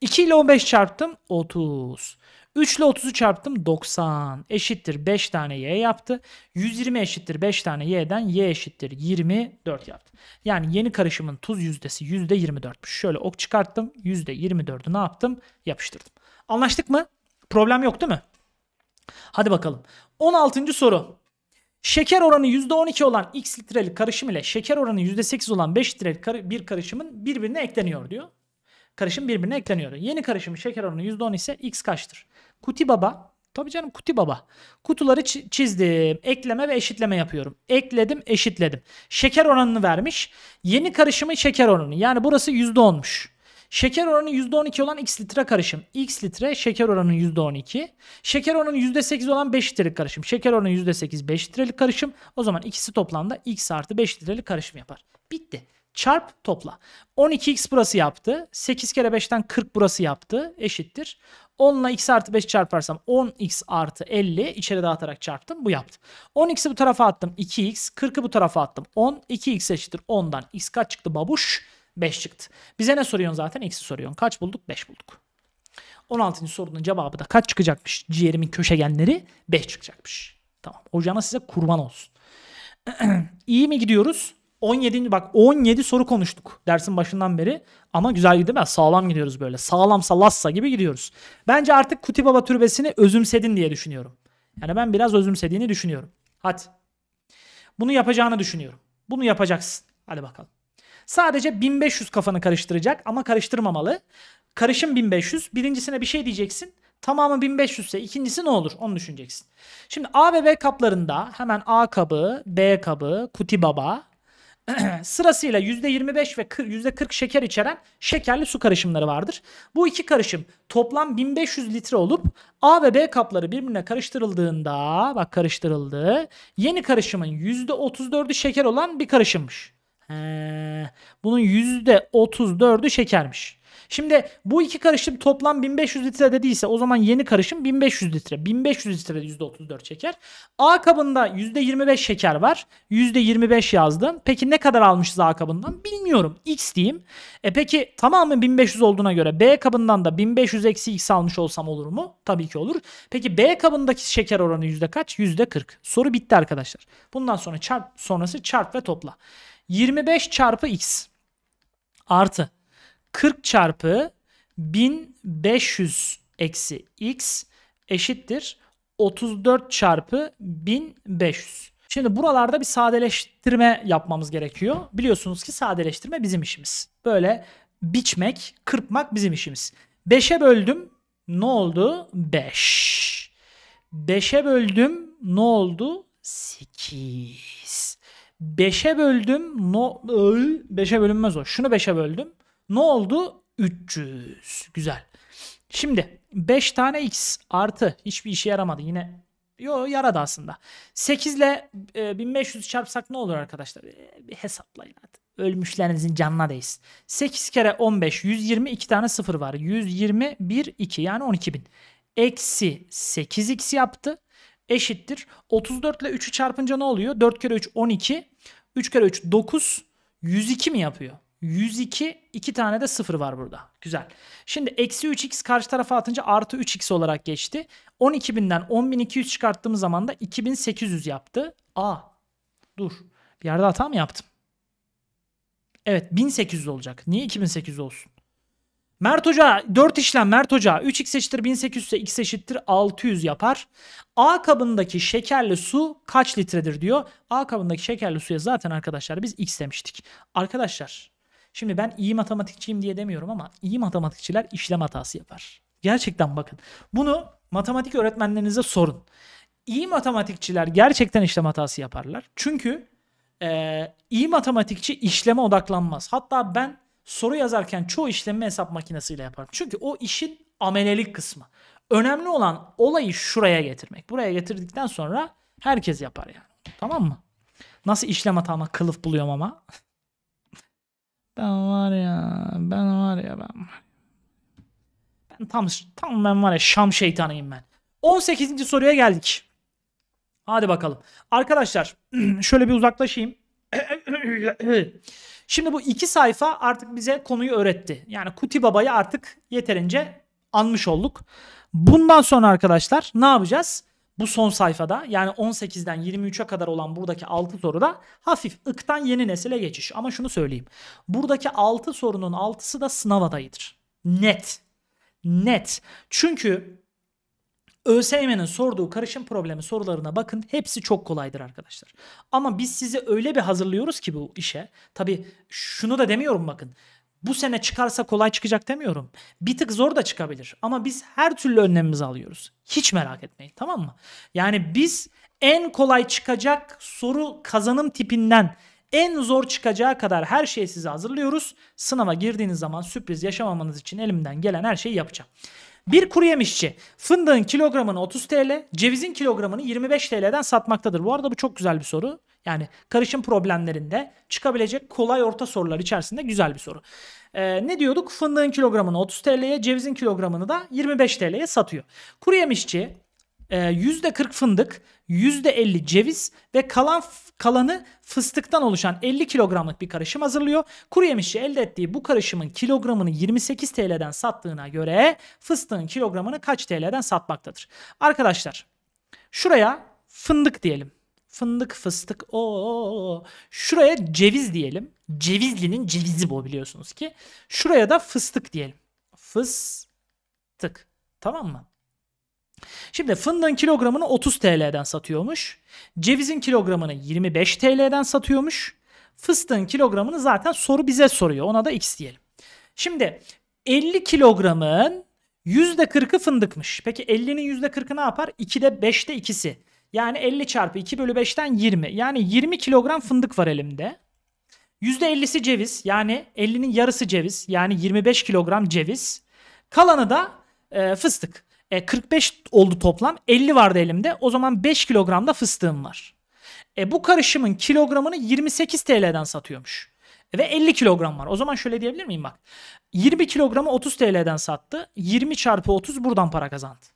2 ile 15 çarptım 30. 3 ile 30'u çarptım 90 eşittir 5 tane y yaptı. 120 eşittir 5 tane y'den y eşittir 24 yaptı. Yani yeni karışımın tuz yüzdesi %24'müş. Şöyle ok çıkarttım %24'ü ne yaptım? Yapıştırdım. Anlaştık mı? Problem yok değil mi? Hadi bakalım. 16. soru. Şeker oranı %12 olan x litrelik karışım ile şeker oranı %8 olan 5 litrelik bir karışımın birbirine ekleniyor diyor. Karışım birbirine ekleniyor. Yeni karışımın şeker oranı %10 ise x kaçtır? Kuti Baba Tabii canım kuti baba. Kutuları çizdim. Ekleme ve eşitleme yapıyorum. Ekledim, eşitledim. Şeker oranını vermiş. Yeni karışımı şeker oranı. Yani burası %10'muş. Şeker oranı %12 olan x litre karışım. x litre şeker oranı %12. Şeker oranı %8 olan 5 litrelik karışım. Şeker oranı %8 5 litrelik karışım. O zaman ikisi toplamda x artı 5 litrelik karışım yapar. Bitti çarp topla. 12x burası yaptı. 8 kere 5'ten 40 burası yaptı. Eşittir. 10 ile x artı 5 çarparsam 10x artı 50 içeri dağıtarak çarptım. Bu yaptı. 10x'i bu tarafa attım 2x. 40'ı bu tarafa attım 10. 2x eşittir 10'dan x kaç çıktı babuş? 5 çıktı. Bize ne soruyorsun zaten? X'i soruyorsun. Kaç bulduk? 5 bulduk. 16. sorunun cevabı da kaç çıkacakmış? Ciğerimin köşegenleri 5 çıkacakmış. Tamam. Hocana size kurban olsun. *clears throat* İyi mi gidiyoruz? 17. bak 17 soru konuştuk dersin başından beri. Ama güzel gidemez. Sağlam gidiyoruz böyle. Sağlamsa lassa gibi gidiyoruz. Bence artık Kuti Baba türbesini özümsedin diye düşünüyorum. Yani ben biraz özümsediğini düşünüyorum. Hadi. Bunu yapacağını düşünüyorum. Bunu yapacaksın. Hadi bakalım. Sadece 1500 kafanı karıştıracak ama karıştırmamalı. Karışım 1500. Birincisine bir şey diyeceksin. Tamamı 1500 ise ikincisi ne olur onu düşüneceksin. Şimdi A ve B kaplarında hemen A kabı, B kabı, kuti baba, *clears throat* sırasıyla %25 ve %40 şeker içeren şekerli su karışımları vardır. Bu iki karışım toplam 1500 litre olup A ve B kapları birbirine karıştırıldığında bak karıştırıldı. Yeni karışımın %34'ü şeker olan bir karışımmış. He, bunun %34'ü şekermiş. Şimdi bu iki karışım toplam 1500 litre dediyse o zaman yeni karışım 1500 litre. 1500 litrede %34 şeker. A kabında %25 şeker var. %25 yazdım. Peki ne kadar almışız A kabından? Bilmiyorum. X diyeyim. E peki tamamı 1500 olduğuna göre B kabından da 1500 eksi X almış olsam olur mu? Tabii ki olur. Peki B kabındaki şeker oranı yüzde kaç? Yüzde 40. Soru bitti arkadaşlar. Bundan sonra çarp, sonrası çarp ve topla. 25 çarpı X artı 40 çarpı 1500 eksi x eşittir 34 çarpı 1500. Şimdi buralarda bir sadeleştirme yapmamız gerekiyor. Biliyorsunuz ki sadeleştirme bizim işimiz. Böyle biçmek, kırpmak bizim işimiz. 5'e böldüm. Ne oldu? 5. 5'e böldüm. Ne oldu? 8. 5'e böldüm. No, 5'e bölünmez o. Şunu 5'e böldüm. Ne oldu? 300. Güzel. Şimdi 5 tane x artı hiçbir işe yaramadı. Yine Yo yaradı aslında. 8 ile e, 1500 çarpsak ne olur arkadaşlar? E, bir hesaplayın hadi. Ölmüşlerinizin canına değsin. 8 kere 15 120 2 tane sıfır var. 121 2 yani 12.000 Eksi 8x yaptı. Eşittir. 34 ile 3'ü çarpınca ne oluyor? 4 kere 3 12. 3 kere 3 9. 102 mi yapıyor? 102 iki tane de 0 var burada. Güzel. Şimdi eksi 3x karşı tarafa atınca artı 3x olarak geçti. 12.000'den 10.200 çıkarttığımız zaman da 2800 yaptı. A. Dur. Bir yerde hata mı yaptım? Evet 1800 olacak. Niye 2800 olsun? Mert Hoca 4 işlem Mert Hoca 3x eşittir 1800 ise x eşittir 600 yapar. A kabındaki şekerli su kaç litredir diyor. A kabındaki şekerli suya zaten arkadaşlar biz x demiştik. Arkadaşlar Şimdi ben iyi matematikçiyim diye demiyorum ama iyi matematikçiler işlem hatası yapar. Gerçekten bakın. Bunu matematik öğretmenlerinize sorun. İyi matematikçiler gerçekten işlem hatası yaparlar. Çünkü e, iyi matematikçi işleme odaklanmaz. Hatta ben soru yazarken çoğu işlemi hesap makinesiyle yaparım. Çünkü o işin amelelik kısmı. Önemli olan olayı şuraya getirmek. Buraya getirdikten sonra herkes yapar yani. Tamam mı? Nasıl işlem hatama kılıf buluyorum ama. *laughs* Ben var ya, ben var ya, ben var Ben tam, tam ben var ya Şam şeytanıyım ben. 18. soruya geldik. Hadi bakalım. Arkadaşlar *clears throat* şöyle bir uzaklaşayım. *clears throat* Şimdi bu iki sayfa artık bize konuyu öğretti. Yani Kuti Baba'yı artık yeterince anmış olduk. Bundan sonra arkadaşlar ne yapacağız? bu son sayfada yani 18'den 23'e kadar olan buradaki 6 soruda hafif ıktan yeni nesile geçiş. Ama şunu söyleyeyim. Buradaki 6 sorunun 6'sı da sınav adayıdır. Net. Net. Çünkü ÖSYM'nin sorduğu karışım problemi sorularına bakın hepsi çok kolaydır arkadaşlar. Ama biz sizi öyle bir hazırlıyoruz ki bu işe. Tabi şunu da demiyorum bakın bu sene çıkarsa kolay çıkacak demiyorum. Bir tık zor da çıkabilir ama biz her türlü önlemimizi alıyoruz. Hiç merak etmeyin tamam mı? Yani biz en kolay çıkacak soru kazanım tipinden en zor çıkacağı kadar her şeyi size hazırlıyoruz. Sınava girdiğiniz zaman sürpriz yaşamamanız için elimden gelen her şeyi yapacağım. Bir kuru yemişçi fındığın kilogramını 30 TL, cevizin kilogramını 25 TL'den satmaktadır. Bu arada bu çok güzel bir soru. Yani karışım problemlerinde çıkabilecek kolay orta sorular içerisinde güzel bir soru. Ee, ne diyorduk? Fındığın kilogramını 30 TL'ye, cevizin kilogramını da 25 TL'ye satıyor. Kuru yemişçi %40 ee, fındık, %50 ceviz ve kalan kalanı fıstıktan oluşan 50 kilogramlık bir karışım hazırlıyor. Kuru yemişçi elde ettiği bu karışımın kilogramını 28 TL'den sattığına göre fıstığın kilogramını kaç TL'den satmaktadır? Arkadaşlar şuraya fındık diyelim. Fındık, fıstık, o Şuraya ceviz diyelim. Cevizlinin cevizi bu biliyorsunuz ki. Şuraya da fıstık diyelim. Fıstık. Tamam mı? Şimdi fındığın kilogramını 30 TL'den satıyormuş. Cevizin kilogramını 25 TL'den satıyormuş. Fıstığın kilogramını zaten soru bize soruyor. Ona da x diyelim. Şimdi 50 kilogramın %40'ı fındıkmış. Peki 50'nin %40'ı ne yapar? 2'de 5'te ikisi, Yani 50 çarpı 2 bölü 5'ten 20. Yani 20 kilogram fındık var elimde. %50'si ceviz. Yani 50'nin yarısı ceviz. Yani 25 kilogram ceviz. Kalanı da e, fıstık. E, 45 oldu toplam. 50 vardı elimde. O zaman 5 kilogramda fıstığım var. E, bu karışımın kilogramını 28 TL'den satıyormuş. E, ve 50 kilogram var. O zaman şöyle diyebilir miyim bak. 20 kilogramı 30 TL'den sattı. 20 çarpı 30 buradan para kazandı.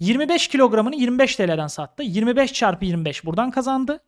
25 kilogramını 25 TL'den sattı. 25 çarpı 25 buradan kazandı.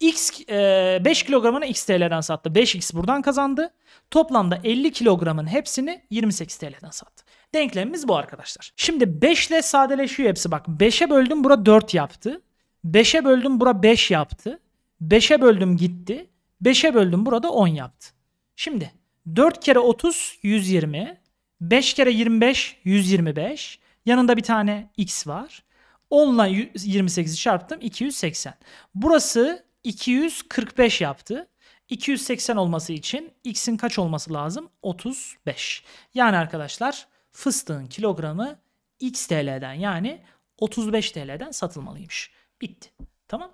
X e, 5 kilogramını X TL'den sattı. 5X buradan kazandı. Toplamda 50 kilogramın hepsini 28 TL'den sattı. Denklemimiz bu arkadaşlar. Şimdi 5 ile sadeleşiyor hepsi bak. 5'e böldüm bura 4 yaptı. 5'e böldüm bura 5 yaptı. 5'e böldüm gitti. 5'e böldüm burada 10 yaptı. Şimdi 4 kere 30 120. 5 kere 25 125. Yanında bir tane x var. 10 ile 28'i çarptım 280. Burası 245 yaptı. 280 olması için x'in kaç olması lazım? 35. Yani arkadaşlar fıstığın kilogramı X TL'den yani 35 TL'den satılmalıymış. Bitti. Tamam.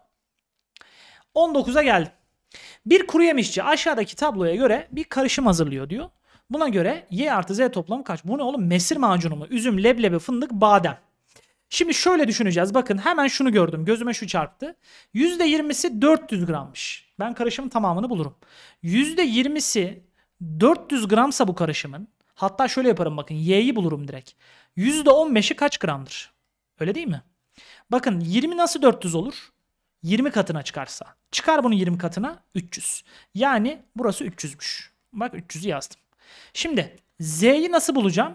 19'a geldim. Bir kuru yemişçi aşağıdaki tabloya göre bir karışım hazırlıyor diyor. Buna göre Y artı Z toplamı kaç? Bu ne oğlum? Mesir macunu mu? Üzüm, leblebi, fındık, badem. Şimdi şöyle düşüneceğiz. Bakın hemen şunu gördüm. Gözüme şu çarptı. %20'si 400 grammış. Ben karışımın tamamını bulurum. %20'si 400 gramsa bu karışımın Hatta şöyle yaparım bakın. Y'yi bulurum direkt. %15'i kaç gramdır? Öyle değil mi? Bakın 20 nasıl 400 olur? 20 katına çıkarsa. Çıkar bunu 20 katına 300. Yani burası 300'müş. Bak 300'ü yazdım. Şimdi Z'yi nasıl bulacağım?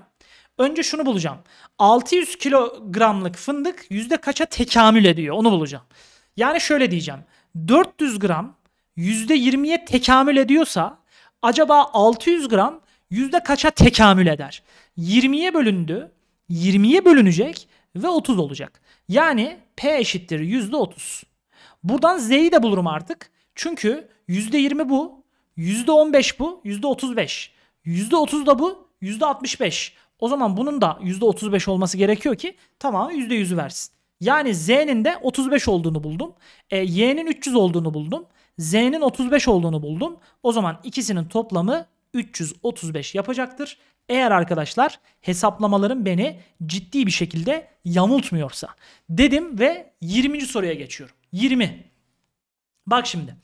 Önce şunu bulacağım. 600 kilogramlık fındık yüzde kaça tekamül ediyor onu bulacağım. Yani şöyle diyeceğim. 400 gram yüzde %20'ye tekamül ediyorsa acaba 600 gram yüzde kaça tekamül eder? 20'ye bölündü. 20'ye bölünecek ve 30 olacak. Yani P eşittir yüzde 30. Buradan Z'yi de bulurum artık. Çünkü yüzde 20 bu. Yüzde 15 bu. Yüzde 35. Yüzde 30 da bu. Yüzde 65. O zaman bunun da yüzde 35 olması gerekiyor ki tamamı yüzde 100'ü versin. Yani Z'nin de 35 olduğunu buldum. E, Y'nin 300 olduğunu buldum. Z'nin 35 olduğunu buldum. O zaman ikisinin toplamı 335 yapacaktır. Eğer arkadaşlar hesaplamalarım beni ciddi bir şekilde yanıltmıyorsa dedim ve 20. soruya geçiyorum. 20. Bak şimdi.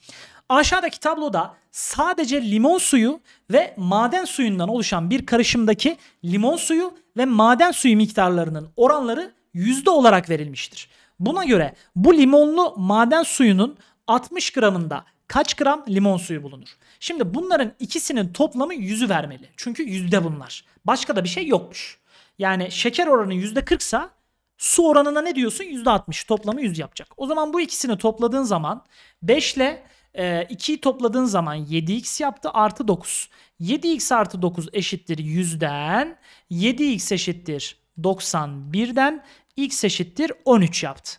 Aşağıdaki tabloda sadece limon suyu ve maden suyundan oluşan bir karışımdaki limon suyu ve maden suyu miktarlarının oranları yüzde olarak verilmiştir. Buna göre bu limonlu maden suyunun 60 gramında kaç gram limon suyu bulunur? Şimdi bunların ikisinin toplamı yüzü vermeli. Çünkü yüzde bunlar. Başka da bir şey yokmuş. Yani şeker oranı yüzde kırksa su oranına ne diyorsun? Yüzde altmış toplamı yüz yapacak. O zaman bu ikisini topladığın zaman 5 ile 2'yi e, topladığın zaman 7x yaptı artı 9. 7x artı 9 eşittir 100'den. 7x eşittir 91'den. x eşittir 13 yaptı.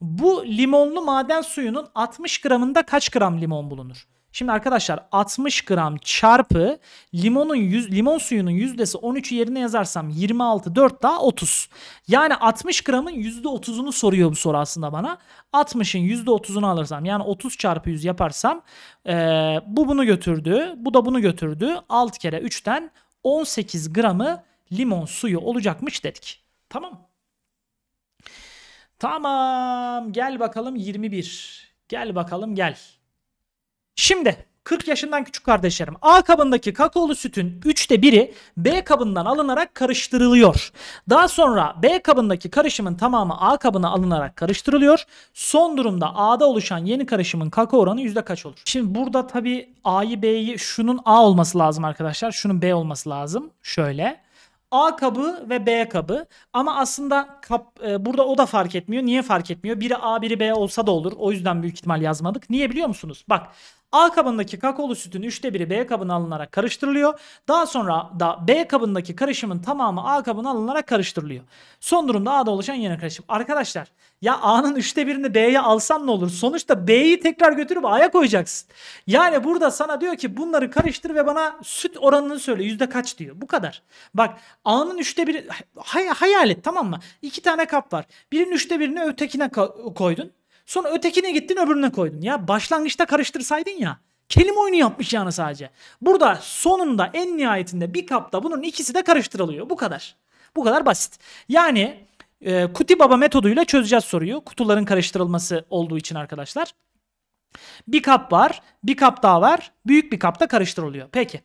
Bu limonlu maden suyunun 60 gramında kaç gram limon bulunur? Şimdi arkadaşlar 60 gram çarpı limonun yüz, limon suyunun yüzdesi 13'ü yerine yazarsam 26 4 daha 30. Yani 60 gramın %30'unu soruyor bu soru aslında bana. 60'ın %30'unu alırsam yani 30 çarpı 100 yaparsam e, bu bunu götürdü. Bu da bunu götürdü. 6 kere 3'ten 18 gramı limon suyu olacakmış dedik. Tamam. Tamam gel bakalım 21. Gel bakalım gel. Şimdi 40 yaşından küçük kardeşlerim. A kabındaki kakaolu sütün 3'te 1'i B kabından alınarak karıştırılıyor. Daha sonra B kabındaki karışımın tamamı A kabına alınarak karıştırılıyor. Son durumda A'da oluşan yeni karışımın kakao oranı yüzde kaç olur? Şimdi burada tabii A'yı B'yi şunun A olması lazım arkadaşlar. Şunun B olması lazım. Şöyle. A kabı ve B kabı. Ama aslında kap, e, burada o da fark etmiyor. Niye fark etmiyor? Biri A biri B olsa da olur. O yüzden büyük ihtimal yazmadık. Niye biliyor musunuz? Bak A kabındaki kakaolu sütün 3'te biri B kabına alınarak karıştırılıyor. Daha sonra da B kabındaki karışımın tamamı A kabına alınarak karıştırılıyor. Son durumda A'da oluşan yeni karışım. Arkadaşlar ya A'nın 3'te birini B'ye alsan ne olur? Sonuçta B'yi tekrar götürüp A'ya koyacaksın. Yani burada sana diyor ki bunları karıştır ve bana süt oranını söyle. Yüzde kaç diyor. Bu kadar. Bak A'nın 3'te biri hay, hayal et tamam mı? İki tane kap var. Birinin 3'te birini ötekine koydun. Sonra ötekine gittin öbürüne koydun. Ya başlangıçta karıştırsaydın ya. Kelime oyunu yapmış yani sadece. Burada sonunda en nihayetinde bir kapta bunun ikisi de karıştırılıyor. Bu kadar. Bu kadar basit. Yani e, kuti baba metoduyla çözeceğiz soruyu. Kutuların karıştırılması olduğu için arkadaşlar. Bir kap var, bir kap daha var. Büyük bir kapta karıştırılıyor. Peki.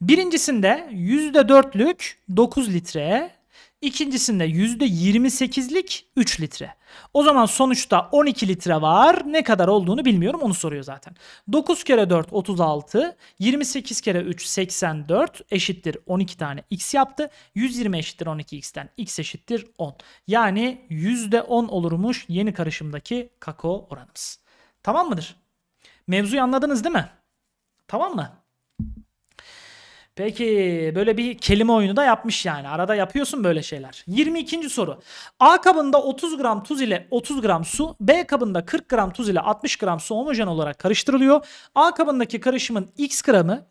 Birincisinde %4'lük 9 litre, İkincisinde %28'lik 3 litre. O zaman sonuçta 12 litre var. Ne kadar olduğunu bilmiyorum onu soruyor zaten. 9 kere 4 36, 28 kere 3 84 eşittir 12 tane x yaptı. 120 eşittir 12x'ten x eşittir 10. Yani %10 olurmuş yeni karışımdaki kakao oranımız. Tamam mıdır? Mevzuyu anladınız değil mi? Tamam mı? Peki böyle bir kelime oyunu da yapmış yani. Arada yapıyorsun böyle şeyler. 22. soru. A kabında 30 gram tuz ile 30 gram su, B kabında 40 gram tuz ile 60 gram su homojen olarak karıştırılıyor. A kabındaki karışımın X gramı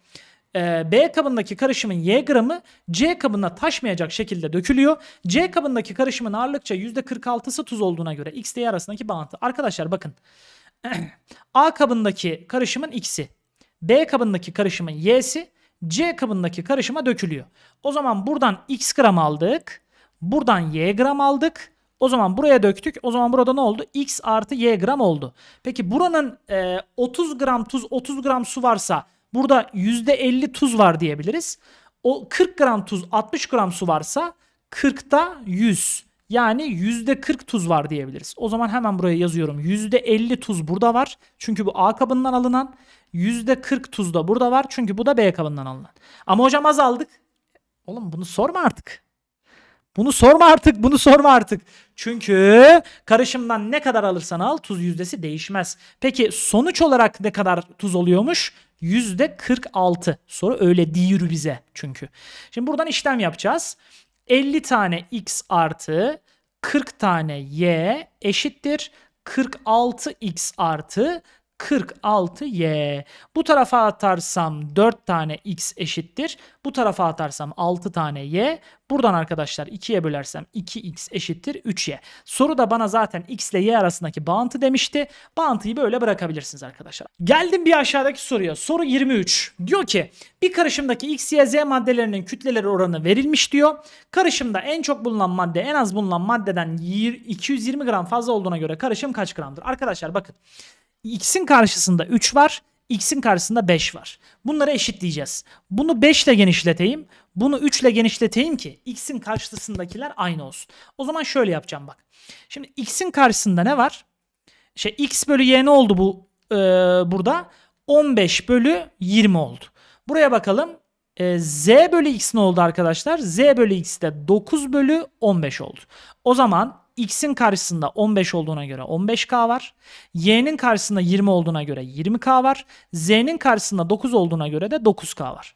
e, B kabındaki karışımın Y gramı C kabına taşmayacak şekilde dökülüyor. C kabındaki karışımın ağırlıkça %46'sı tuz olduğuna göre X y arasındaki bağıntı. Arkadaşlar bakın. *clears throat* A kabındaki karışımın X'i, B kabındaki karışımın Y'si, C kabındaki karışıma dökülüyor. O zaman buradan X gram aldık. Buradan Y gram aldık. O zaman buraya döktük. O zaman burada ne oldu? X artı Y gram oldu. Peki buranın e, 30 gram tuz 30 gram su varsa burada %50 tuz var diyebiliriz. O 40 gram tuz 60 gram su varsa 40'ta 100. Yani %40 tuz var diyebiliriz. O zaman hemen buraya yazıyorum. %50 tuz burada var. Çünkü bu A kabından alınan. %40 tuz da burada var. Çünkü bu da B kabından alınan. Ama hocam azaldık. Oğlum bunu sorma artık. Bunu sorma artık, bunu sorma artık. Çünkü karışımdan ne kadar alırsan al tuz yüzdesi değişmez. Peki sonuç olarak ne kadar tuz oluyormuş? Yüzde 46. Soru öyle diyor bize çünkü. Şimdi buradan işlem yapacağız. 50 tane x artı 40 tane y eşittir 46x artı 46y. Bu tarafa atarsam 4 tane x eşittir. Bu tarafa atarsam 6 tane y. Buradan arkadaşlar 2'ye bölersem 2x eşittir 3y. Soru da bana zaten x ile y arasındaki bağıntı demişti. Bağıntıyı böyle bırakabilirsiniz arkadaşlar. Geldim bir aşağıdaki soruya. Soru 23. Diyor ki bir karışımdaki x, y, z maddelerinin kütleleri oranı verilmiş diyor. Karışımda en çok bulunan madde en az bulunan maddeden 220 gram fazla olduğuna göre karışım kaç gramdır? Arkadaşlar bakın x'in karşısında 3 var, x'in karşısında 5 var. Bunları eşitleyeceğiz. Bunu 5 ile genişleteyim, bunu 3 ile genişleteyim ki x'in karşısındakiler aynı olsun. O zaman şöyle yapacağım bak. Şimdi x'in karşısında ne var? Şey x bölü y ne oldu bu e, burada? 15 bölü 20 oldu. Buraya bakalım. E, z bölü x ne oldu arkadaşlar? z bölü x de 9 bölü 15 oldu. O zaman x'in karşısında 15 olduğuna göre 15k var. y'nin karşısında 20 olduğuna göre 20k var. z'nin karşısında 9 olduğuna göre de 9k var.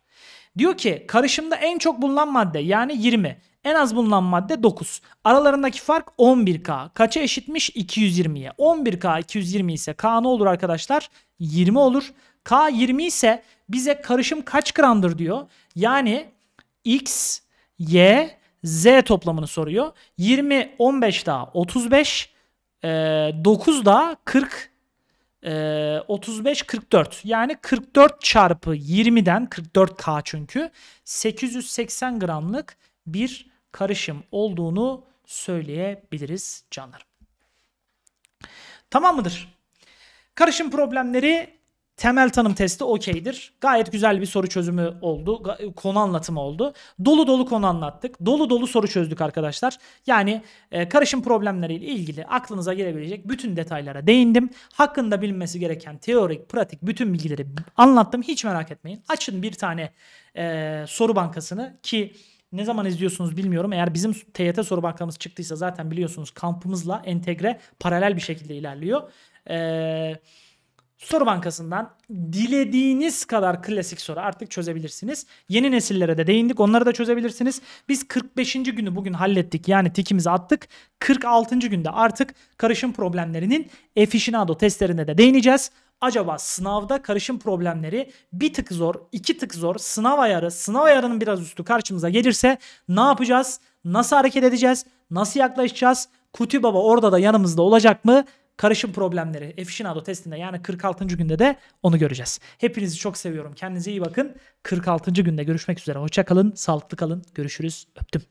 Diyor ki karışımda en çok bulunan madde yani 20. En az bulunan madde 9. Aralarındaki fark 11K. Kaça eşitmiş? 220'ye. 11K 220 ise K ne olur arkadaşlar? 20 olur. K 20 ise bize karışım kaç gramdır diyor. Yani X, Y, Z toplamını soruyor. 20, 15 daha 35, 9 e, daha 40, 35, 44. Yani 44 çarpı 20'den 44K çünkü 880 gramlık bir karışım olduğunu söyleyebiliriz canlarım. Tamam mıdır? Karışım problemleri temel tanım testi okeydir. Gayet güzel bir soru çözümü oldu. Konu anlatımı oldu. Dolu dolu konu anlattık. Dolu dolu soru çözdük arkadaşlar. Yani e, karışım problemleriyle ilgili aklınıza gelebilecek bütün detaylara değindim. Hakkında bilmesi gereken teorik, pratik bütün bilgileri anlattım. Hiç merak etmeyin. Açın bir tane e, soru bankasını ki ne zaman izliyorsunuz bilmiyorum. Eğer bizim TYT soru bankamız çıktıysa zaten biliyorsunuz kampımızla entegre paralel bir şekilde ilerliyor. Eee Soru bankasından dilediğiniz kadar klasik soru artık çözebilirsiniz. Yeni nesillere de değindik. Onları da çözebilirsiniz. Biz 45. günü bugün hallettik. Yani tikimizi attık. 46. günde artık karışım problemlerinin Efficienado testlerine de değineceğiz. Acaba sınavda karışım problemleri bir tık zor, iki tık zor, sınav ayarı, sınav ayarının biraz üstü karşımıza gelirse ne yapacağız? Nasıl hareket edeceğiz? Nasıl yaklaşacağız? Kuti Baba orada da yanımızda olacak mı? karışım problemleri Efficienado testinde yani 46. günde de onu göreceğiz. Hepinizi çok seviyorum. Kendinize iyi bakın. 46. günde görüşmek üzere. Hoşça kalın. Sağlıklı kalın. Görüşürüz. Öptüm.